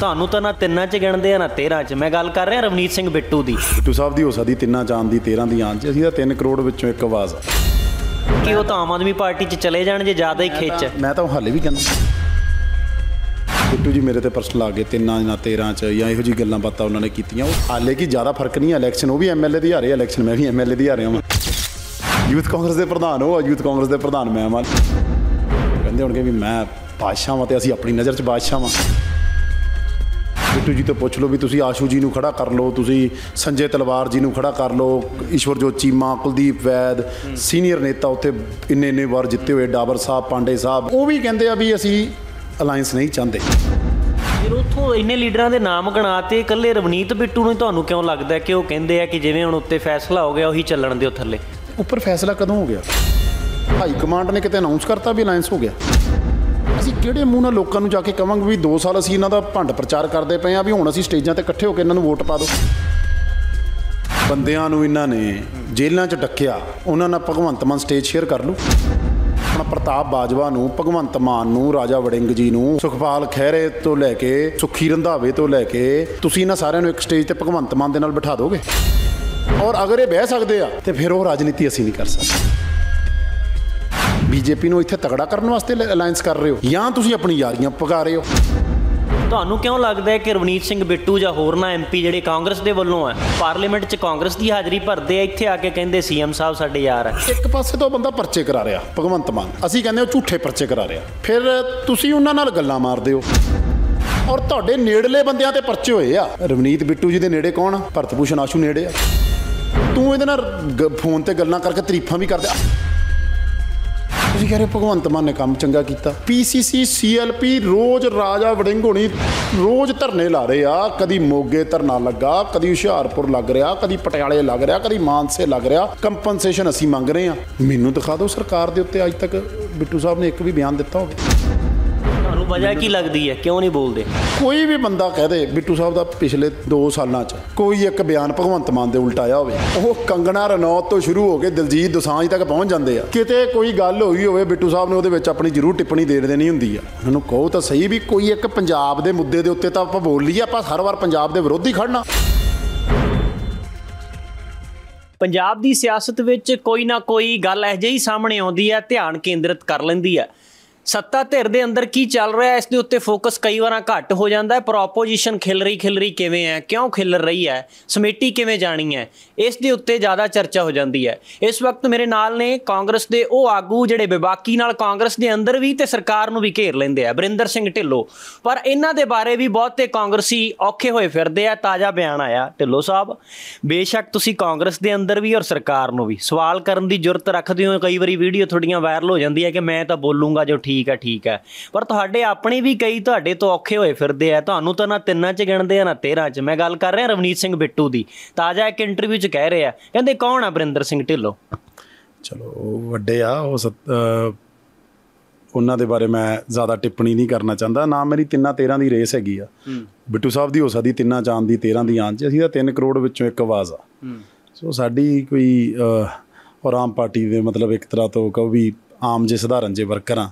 ਤੁਹਾਨੂੰ ਤਾਂ ਨਾ ਤਿੰਨਾਂ 'ਚ ਗਿਣਦੇ ਆ ਨਾ 13 'ਚ ਮੈਂ ਗੱਲ ਕਰ ਰਿਹਾ ਰਵਨੀਤ ਸਿੰਘ ਬਿੱਟੂ ਦੀ ਬਿੱਟੂ ਸਾਹਿਬ ਦੀ ਹੋ ਸਕਦੀ ਤਿੰਨਾਂ 'ਚ ਦੀ 13 ਦੀ ਆਣ 'ਚ ਅਸੀਂ ਤਾਂ 3 ਕਰੋੜ ਵਿੱਚੋਂ ਇੱਕ ਆਵਾਜ਼ ਆ ਉਹ ਤਾਂ ਆਮ ਆਦਮੀ ਪਾਰਟੀ 'ਚ ਚਲੇ ਜਾਣ ਜੇ ਜ਼ਿਆਦਾ ਹੀ ਖਿੱਚ ਮੈਂ ਤਾਂ ਹਾਲੇ ਵੀ ਕਹਿੰਦਾ ਬਿੱਟੂ ਜੀ ਮੇਰੇ ਤੇ ਪਰਸਨਲ ਆ ਗਏ ਤਿੰਨਾਂ ਜਾਂ 13 'ਚ ਜਾਂ ਇਹੋ ਜੀ ਗੱਲਾਂ ਬਾਤਾਂ ਉਹਨਾਂ ਨੇ ਕੀਤੀਆਂ ਉਹ ਹਾਲੇ ਕੀ ਜ਼ਿਆਦਾ ਫਰਕ ਨਹੀਂ ਆ ਇਲੈਕਸ਼ਨ ਉਹ ਵੀ ਐਮਐਲਏ ਦੀ ਹਾਰੇ ਇਲੈਕਸ਼ਨ ਮੈਂ ਵੀ ਐਮਐਲਏ ਦੀ ਹਾਰੇ ਹਾਂ ਯੂਥ ਕਾਂਗਰਸ ਦੇ ਪ੍ਰਧਾਨ ਉਹ ਯੂਥ ਕਾਂਗਰਸ ਦੇ ਪ੍ਰਧਾਨ ਮੈਂ ਹਾਂ ਕਹਿੰਦੇ ਹੋਣਗੇ ਵੀ ਮੈਂ ਬਾਦਸ਼ਾਹ ਵਾਂ ਤੇ ਅਸੀਂ ਆਪਣੀ ਨਜ਼ਰ 'ਚ ਬਾਦਸ਼ਾਹ ਹਾਂ ਬਿੱਟੂ ਜੀ ਤੋਂ ਪੁੱਛ ਲਓ ਵੀ ਤੁਸੀਂ ਆਸ਼ੂ ਜੀ ਨੂੰ ਖੜਾ ਕਰ ਲਓ ਤੁਸੀਂ ਸੰਜੇ ਤਲਵਾਰ ਜੀ ਨੂੰ ਖੜਾ ਕਰ ਲਓ ਈਸ਼ਵਰਜੋਤ ਚੀਮਾ ਕੁਲਦੀਪ ਵੈਦ ਸੀਨੀਅਰ ਨੇਤਾ ਉੱਥੇ ਇੰਨੇ ਇੰਨੇ ਵਾਰ ਜਿੱਤੇ ਹੋਏ ਡਾਬਰ ਸਾਹਿਬ ਪਾਂਡੇ ਸਾਹਿਬ ਉਹ ਵੀ ਕਹਿੰਦੇ ਆ ਵੀ ਅਸੀਂ ਅਲਾਈਅੰਸ ਨਹੀਂ ਚਾਹੁੰਦੇ ਫਿਰ ਉਥੋਂ ਇੰਨੇ ਲੀਡਰਾਂ ਦੇ ਨਾਮ ਗਣਾਤੇ ਇਕੱਲੇ ਰਵਨੀਤ ਬਿੱਟੂ ਨੂੰ ਤੁਹਾਨੂੰ ਕਿਉਂ ਲੱਗਦਾ ਕਿ ਉਹ ਕਹਿੰਦੇ ਆ ਕਿ ਜਿਵੇਂ ਹੁਣ ਉੱਤੇ ਫੈਸਲਾ ਹੋ ਗਿਆ ਉਹੀ ਚੱਲਣ ਦਿਓ ਥੱਲੇ ਉੱਪਰ ਫੈਸਲਾ ਕਦੋਂ ਹੋ ਗਿਆ ਹਾਈ ਕਮਾਂਡ ਨੇ ਕਿਤੇ ਅਨਾਉਂਸ ਕਰਤਾ ਵੀ ਅਲਾਈਅੰਸ ਹੋ ਗਿਆ ਕਿਹੜੇ ਮੂੰਹ ਨਾਲ ਲੋਕਾਂ ਨੂੰ ਜਾ ਕੇ ਕਵਾਂਗੇ ਵੀ 2 ਸਾਲ ਅਸੀਂ ਇਹਨਾਂ ਦਾ ਭੰਡ ਪ੍ਰਚਾਰ ਕਰਦੇ ਪਏ ਆ ਵੀ ਹੁਣ ਅਸੀਂ ਸਟੇਜਾਂ ਤੇ ਇਕੱਠੇ ਹੋ ਕੇ ਇਹਨਾਂ ਨੂੰ ਵੋਟ ਪਾ ਦਿਓ ਬੰਦਿਆਂ ਨੂੰ ਇਹਨਾਂ ਨੇ ਜੇਲ੍ਹਾਂ 'ਚ ਡੱਕਿਆ ਉਹਨਾਂ ਨਾਲ ਭਗਵੰਤ ਮਾਨ ਸਟੇਜ ਸ਼ੇਅਰ ਕਰ ਲੂ ਆਪਣਾ ਪ੍ਰਤਾਪ ਬਾਜਵਾ ਨੂੰ ਭਗਵੰਤ ਮਾਨ ਨੂੰ ਰਾਜਾ ਵੜਿੰਗ ਜੀ ਨੂੰ ਸੁਖਪਾਲ ਖਹਿਰੇ ਤੋਂ ਲੈ ਕੇ ਸੁਖੀ ਰੰਧਾਵੇ ਤੋਂ ਲੈ ਕੇ ਤੁਸੀਂ ਇਹਨਾਂ ਸਾਰਿਆਂ ਨੂੰ ਇੱਕ ਸਟੇਜ ਤੇ ਭਗਵੰਤ ਮਾਨ ਦੇ ਨਾਲ ਬਿਠਾ ਦੋਗੇ ਔਰ ਅਗਰ ਇਹ ਬਹਿ ਸਕਦੇ ਆ ਤੇ ਫਿਰ ਉਹ ਰਾਜਨੀਤੀ ਅਸੀਂ ਨਹੀਂ ਕਰ ਸਕਦੇ ਬੀਜੇਪੀ ਨੂੰ ਇੱਥੇ ਤਗੜਾ ਕਰਨ ਵਾਸਤੇ ਅਲਾਈਅੰਸ ਕਰ ਰਹੇ ਹੋ ਜਾਂ ਤੁਸੀਂ ਆਪਣੀ ਯਾਰੀਆਂ ਪਕਾ ਰਹੇ ਹੋ ਤੁਹਾਨੂੰ ਕਿਉਂ ਲੱਗਦਾ ਹੈ ਕਿ ਰਵਨੀਤ ਸਿੰਘ ਬਿੱਟੂ ਜਾਂ ਹੋਰ ਨਾ ਐਮਪੀ ਜਿਹੜੇ ਕਾਂਗਰਸ ਦੇ ਵੱਲੋਂ ਆ ਪਾਰਲੀਮੈਂਟ 'ਚ ਕਾਂਗਰਸ ਦੀ ਹਾਜ਼ਰੀ ਭਰਦੇ ਆ ਇੱਥੇ ਆ ਕੇ ਕਹਿੰਦੇ ਸੀਐਮ ਸਾਹਿਬ ਸਾਡੇ ਯਾਰ ਆ ਇੱਕ ਪਾਸੇ ਤੋਂ ਬੰਦਾ ਪਰਚੇ ਕਰਾ ਰਿਹਾ ਭਗਵੰਤ ਮਾਨ ਅਸੀਂ ਕਹਿੰਦੇ ਉਹ ਝੂਠੇ ਪਰਚੇ ਕਰਾ ਰਿਹਾ ਫਿਰ ਤੁਸੀਂ ਉਹਨਾਂ ਨਾਲ ਗੱਲਾਂ ਮਾਰਦੇ ਹੋ ਔਰ ਤੁਹਾਡੇ ਨੇੜਲੇ ਬੰਦਿਆਂ ਤੇ ਪਰਚੇ ਹੋਏ ਆ ਰਵਨੀਤ ਬਿੱਟੂ ਜੀ ਦੇ ਨੇੜੇ ਕੌਣ ਭਰਤਪੂਸ਼ਨ ਆਸ਼ੂ ਨੇੜੇ ਆ ਤੂੰ ਇਹਦੇ ਨਾਲ ਫੋਨ ਤੇ ਗੱਲਾਂ ਕਰਕੇ ਤਰੀਫਾਂ ਵੀ ਕਰਦਾ ਯਾਰ ਇਹ ਭਗਵੰਤ ਮਾਨ ਨੇ ਕੰਮ ਚੰਗਾ ਕੀਤਾ ਪੀਸੀਸੀ ਸੀਐਲਪੀ ਰੋਜ਼ ਰਾਜਾ ਵੜਿੰਗ ਹੋਣੀ ਰੋਜ਼ ਧਰਨੇ ਲਾ ਰਹੇ ਆ ਕਦੀ ਮੋਗੇ ਧਰਨਾ ਲੱਗਾ ਕਦੀ ਹੁਸ਼ਿਆਰਪੁਰ ਲੱਗ ਰਿਹਾ ਕਦੀ ਪਟਿਆਲੇ ਲੱਗ ਰਿਹਾ ਕਦੀ ਮਾਨਸੇ ਲੱਗ ਰਿਹਾ ਕੰਪਨਸੇਸ਼ਨ ਅਸੀਂ ਮੰਗ ਰਹੇ ਆ ਮੈਨੂੰ ਦਿਖਾ ਦਿਓ ਸਰਕਾਰ ਦੇ ਉੱਤੇ ਅੱਜ ਤੱਕ ਬਿੱਟੂ ਸਾਹਿਬ ਨੇ ਇੱਕ ਵੀ ਬਿਆਨ ਦਿੱਤਾ ਹੋਵੇ ਤੁਹਾਨੂੰ ਵਜ੍ਹਾ ਕੀ ਲੱਗਦੀ ਹੈ ਕਿਉਂ ਨਹੀਂ ਬੋਲਦੇ ਕੋਈ ਵੀ ਬੰਦਾ ਕਹਿ ਦੇ ਬਿੱਟੂ ਸਾਹਿਬ ਦਾ ਪਿਛਲੇ 2 ਸਾਲਾਂ 'ਚ ਕੋਈ ਇੱਕ ਬਿਆਨ ਭਗਵੰਤ ਮਾਨ ਦੇ ਉਲਟ ਆਇਆ ਹੋਵੇ ਉਹ ਕੰਗਣਾ ਰਣੌਤ ਤੋਂ ਸ਼ੁਰੂ ਹੋ ਕੇ ਦਿਲਜੀਤ ਦੁਸਾਂਝ ਤੱਕ ਪਹੁੰਚ ਜਾਂਦੇ ਆ ਕਿਤੇ ਕੋਈ ਗੱਲ ਹੋਈ ਹੋਵੇ ਬਿੱਟੂ ਸਾਹਿਬ ਨੇ ਉਹਦੇ ਵਿੱਚ ਆਪਣੀ ਜ਼ਰੂਰ ਟਿੱਪਣੀ ਦੇ ਦੇਣੀ ਹੁੰਦੀ ਆ ਉਹਨਾਂ ਨੂੰ ਕਹੋ ਤਾਂ ਸਹੀ ਵੀ ਕੋਈ ਇੱਕ ਪੰਜਾਬ ਦੇ ਮੁੱਦੇ ਦੇ ਉੱਤੇ ਤਾਂ ਆਪਾਂ ਬੋਲ ਲਈਏ ਆਪਾਂ ਹਰ ਵਾਰ ਪੰਜਾਬ ਦੇ ਵਿਰੋਧੀ ਖੜਨਾ ਪੰਜਾਬ ਦੀ ਸਿਆਸਤ ਵਿੱਚ ਕੋਈ ਨਾ ਕੋਈ ਗੱਲ ਇਹ ਜਿਹੀ ਸਾਹਮਣੇ ਆਉਂਦੀ ਹੈ ਧਿਆਨ ਕੇਂਦਰਿਤ ਕਰ ਲੈਂਦੀ ਹੈ ਸੱਤਾ ਧਿਰ ਦੇ ਅੰਦਰ ਕੀ ਚੱਲ ਰਿਹਾ ਇਸ ਦੇ ਉੱਤੇ ਫੋਕਸ ਕਈ ਵਾਰਾਂ ਘੱਟ ਹੋ ਜਾਂਦਾ ਹੈ ਪਰ ਆਪੋਜੀਸ਼ਨ ਖਿਲ ਰਹੀ ਖਿਲ ਰਹੀ ਕਿਵੇਂ ਹੈ ਕਿਉਂ ਖਿਲ ਰਹੀ ਹੈ ਸਮੇਟੀ ਕਿਵੇਂ ਜਾਣੀ ਹੈ ਇਸ ਦੇ ਉੱਤੇ ਜ਼ਿਆਦਾ ਚਰਚਾ ਹੋ ਜਾਂਦੀ ਹੈ ਇਸ ਵਕਤ ਮੇਰੇ ਨਾਲ ਨੇ ਕਾਂਗਰਸ ਦੇ ਉਹ ਆਗੂ ਜਿਹੜੇ ਵਿਵਾਕੀ ਨਾਲ ਕਾਂਗਰਸ ਦੇ ਅੰਦਰ ਵੀ ਤੇ ਸਰਕਾਰ ਨੂੰ ਵੀ ਘੇਰ ਲੈਂਦੇ ਆ ਬਰਿੰਦਰ ਸਿੰਘ ਢਿੱਲੋਂ ਪਰ ਇਹਨਾਂ ਦੇ ਬਾਰੇ ਵੀ ਬਹੁਤੇ ਕਾਂਗਰਸੀ ਔਖੇ ਹੋਏ ਫਿਰਦੇ ਆ ਤਾਜ਼ਾ ਬਿਆਨ ਆਇਆ ਢਿੱਲੋਂ ਸਾਹਿਬ ਬੇਸ਼ੱਕ ਤੁਸੀਂ ਕਾਂਗਰਸ ਦੇ ਅੰਦਰ ਵੀ ਔਰ ਸਰਕਾਰ ਨੂੰ ਵੀ ਸਵਾਲ ਕਰਨ ਦੀ ਜ਼ਰੂਰਤ ਰੱਖਦੇ ਹੋ ਕਈ ਵਾਰੀ ਵੀਡੀਓ ਤੁਹਾਡੀਆਂ ਵਾਇਰਲ ਹੋ ਜਾਂਦੀ ਹੈ ਕਿ ਮੈਂ ਤਾਂ ਬੋਲੂੰਗਾ ਜੋ ਠੀਕ ਠੀਕ ਆ ਠੀਕ ਆ ਪਰ ਤੁਹਾਡੇ ਆਪਣੇ ਵੀ ਕਈ ਤੁਹਾਡੇ ਤੋਂ ਔਖੇ ਹੋਏ ਫਿਰਦੇ ਆ ਤੁਹਾਨੂੰ ਤਾਂ ਨਾ ਤਿੰਨਾਂ 'ਚ ਗਿਣਦੇ ਆ ਨਾ 13 'ਚ ਮੈਂ ਗੱਲ ਕਰ ਰਿਹਾ ਰਵਨੀਤ ਸਿੰਘ ਬਿੱਟੂ ਦੀ ਤਾਜ਼ਾ ਇੱਕ ਇੰਟਰਵਿਊ 'ਚ ਕਹਿ ਰਿਹਾ ਕਹਿੰਦੇ ਕੌਣ ਆ ਬਰਿੰਦਰ ਸਿੰਘ ਢਿੱਲੋਂ ਚਲੋ ਵੱਡੇ ਆ ਉਹ ਉਹਨਾਂ ਦੇ ਬਾਰੇ ਮੈਂ ਜ਼ਿਆਦਾ ਟਿੱਪਣੀ ਨਹੀਂ ਕਰਨਾ ਚਾਹੁੰਦਾ ਨਾ ਮੇਰੀ ਤਿੰਨਾਂ 13 ਦੀ ਰੇਸ ਹੈਗੀ ਆ ਬਿੱਟੂ ਸਾਹਿਬ ਦੀ ਹੋ ਸਕਦੀ ਤਿੰਨਾਂ ਚਾਂਦ ਦੀ 13 ਦੀ ਆਂਚ ਅਸੀਂ ਤਾਂ 3 ਕਰੋੜ ਵਿੱਚੋਂ ਇੱਕ ਆਵਾਜ਼ ਆ ਸੋ ਸਾਡੀ ਕੋਈ ਔਰ ਆਮ ਪਾਰਟੀ ਦੇ ਮਤਲਬ ਇੱਕ ਤਰ੍ਹਾਂ ਤੋਂ ਕਹੋ ਵੀ ਆਮ ਜੇ ਸਧਾਰਨ ਜੇ ਵਰਕਰ ਆ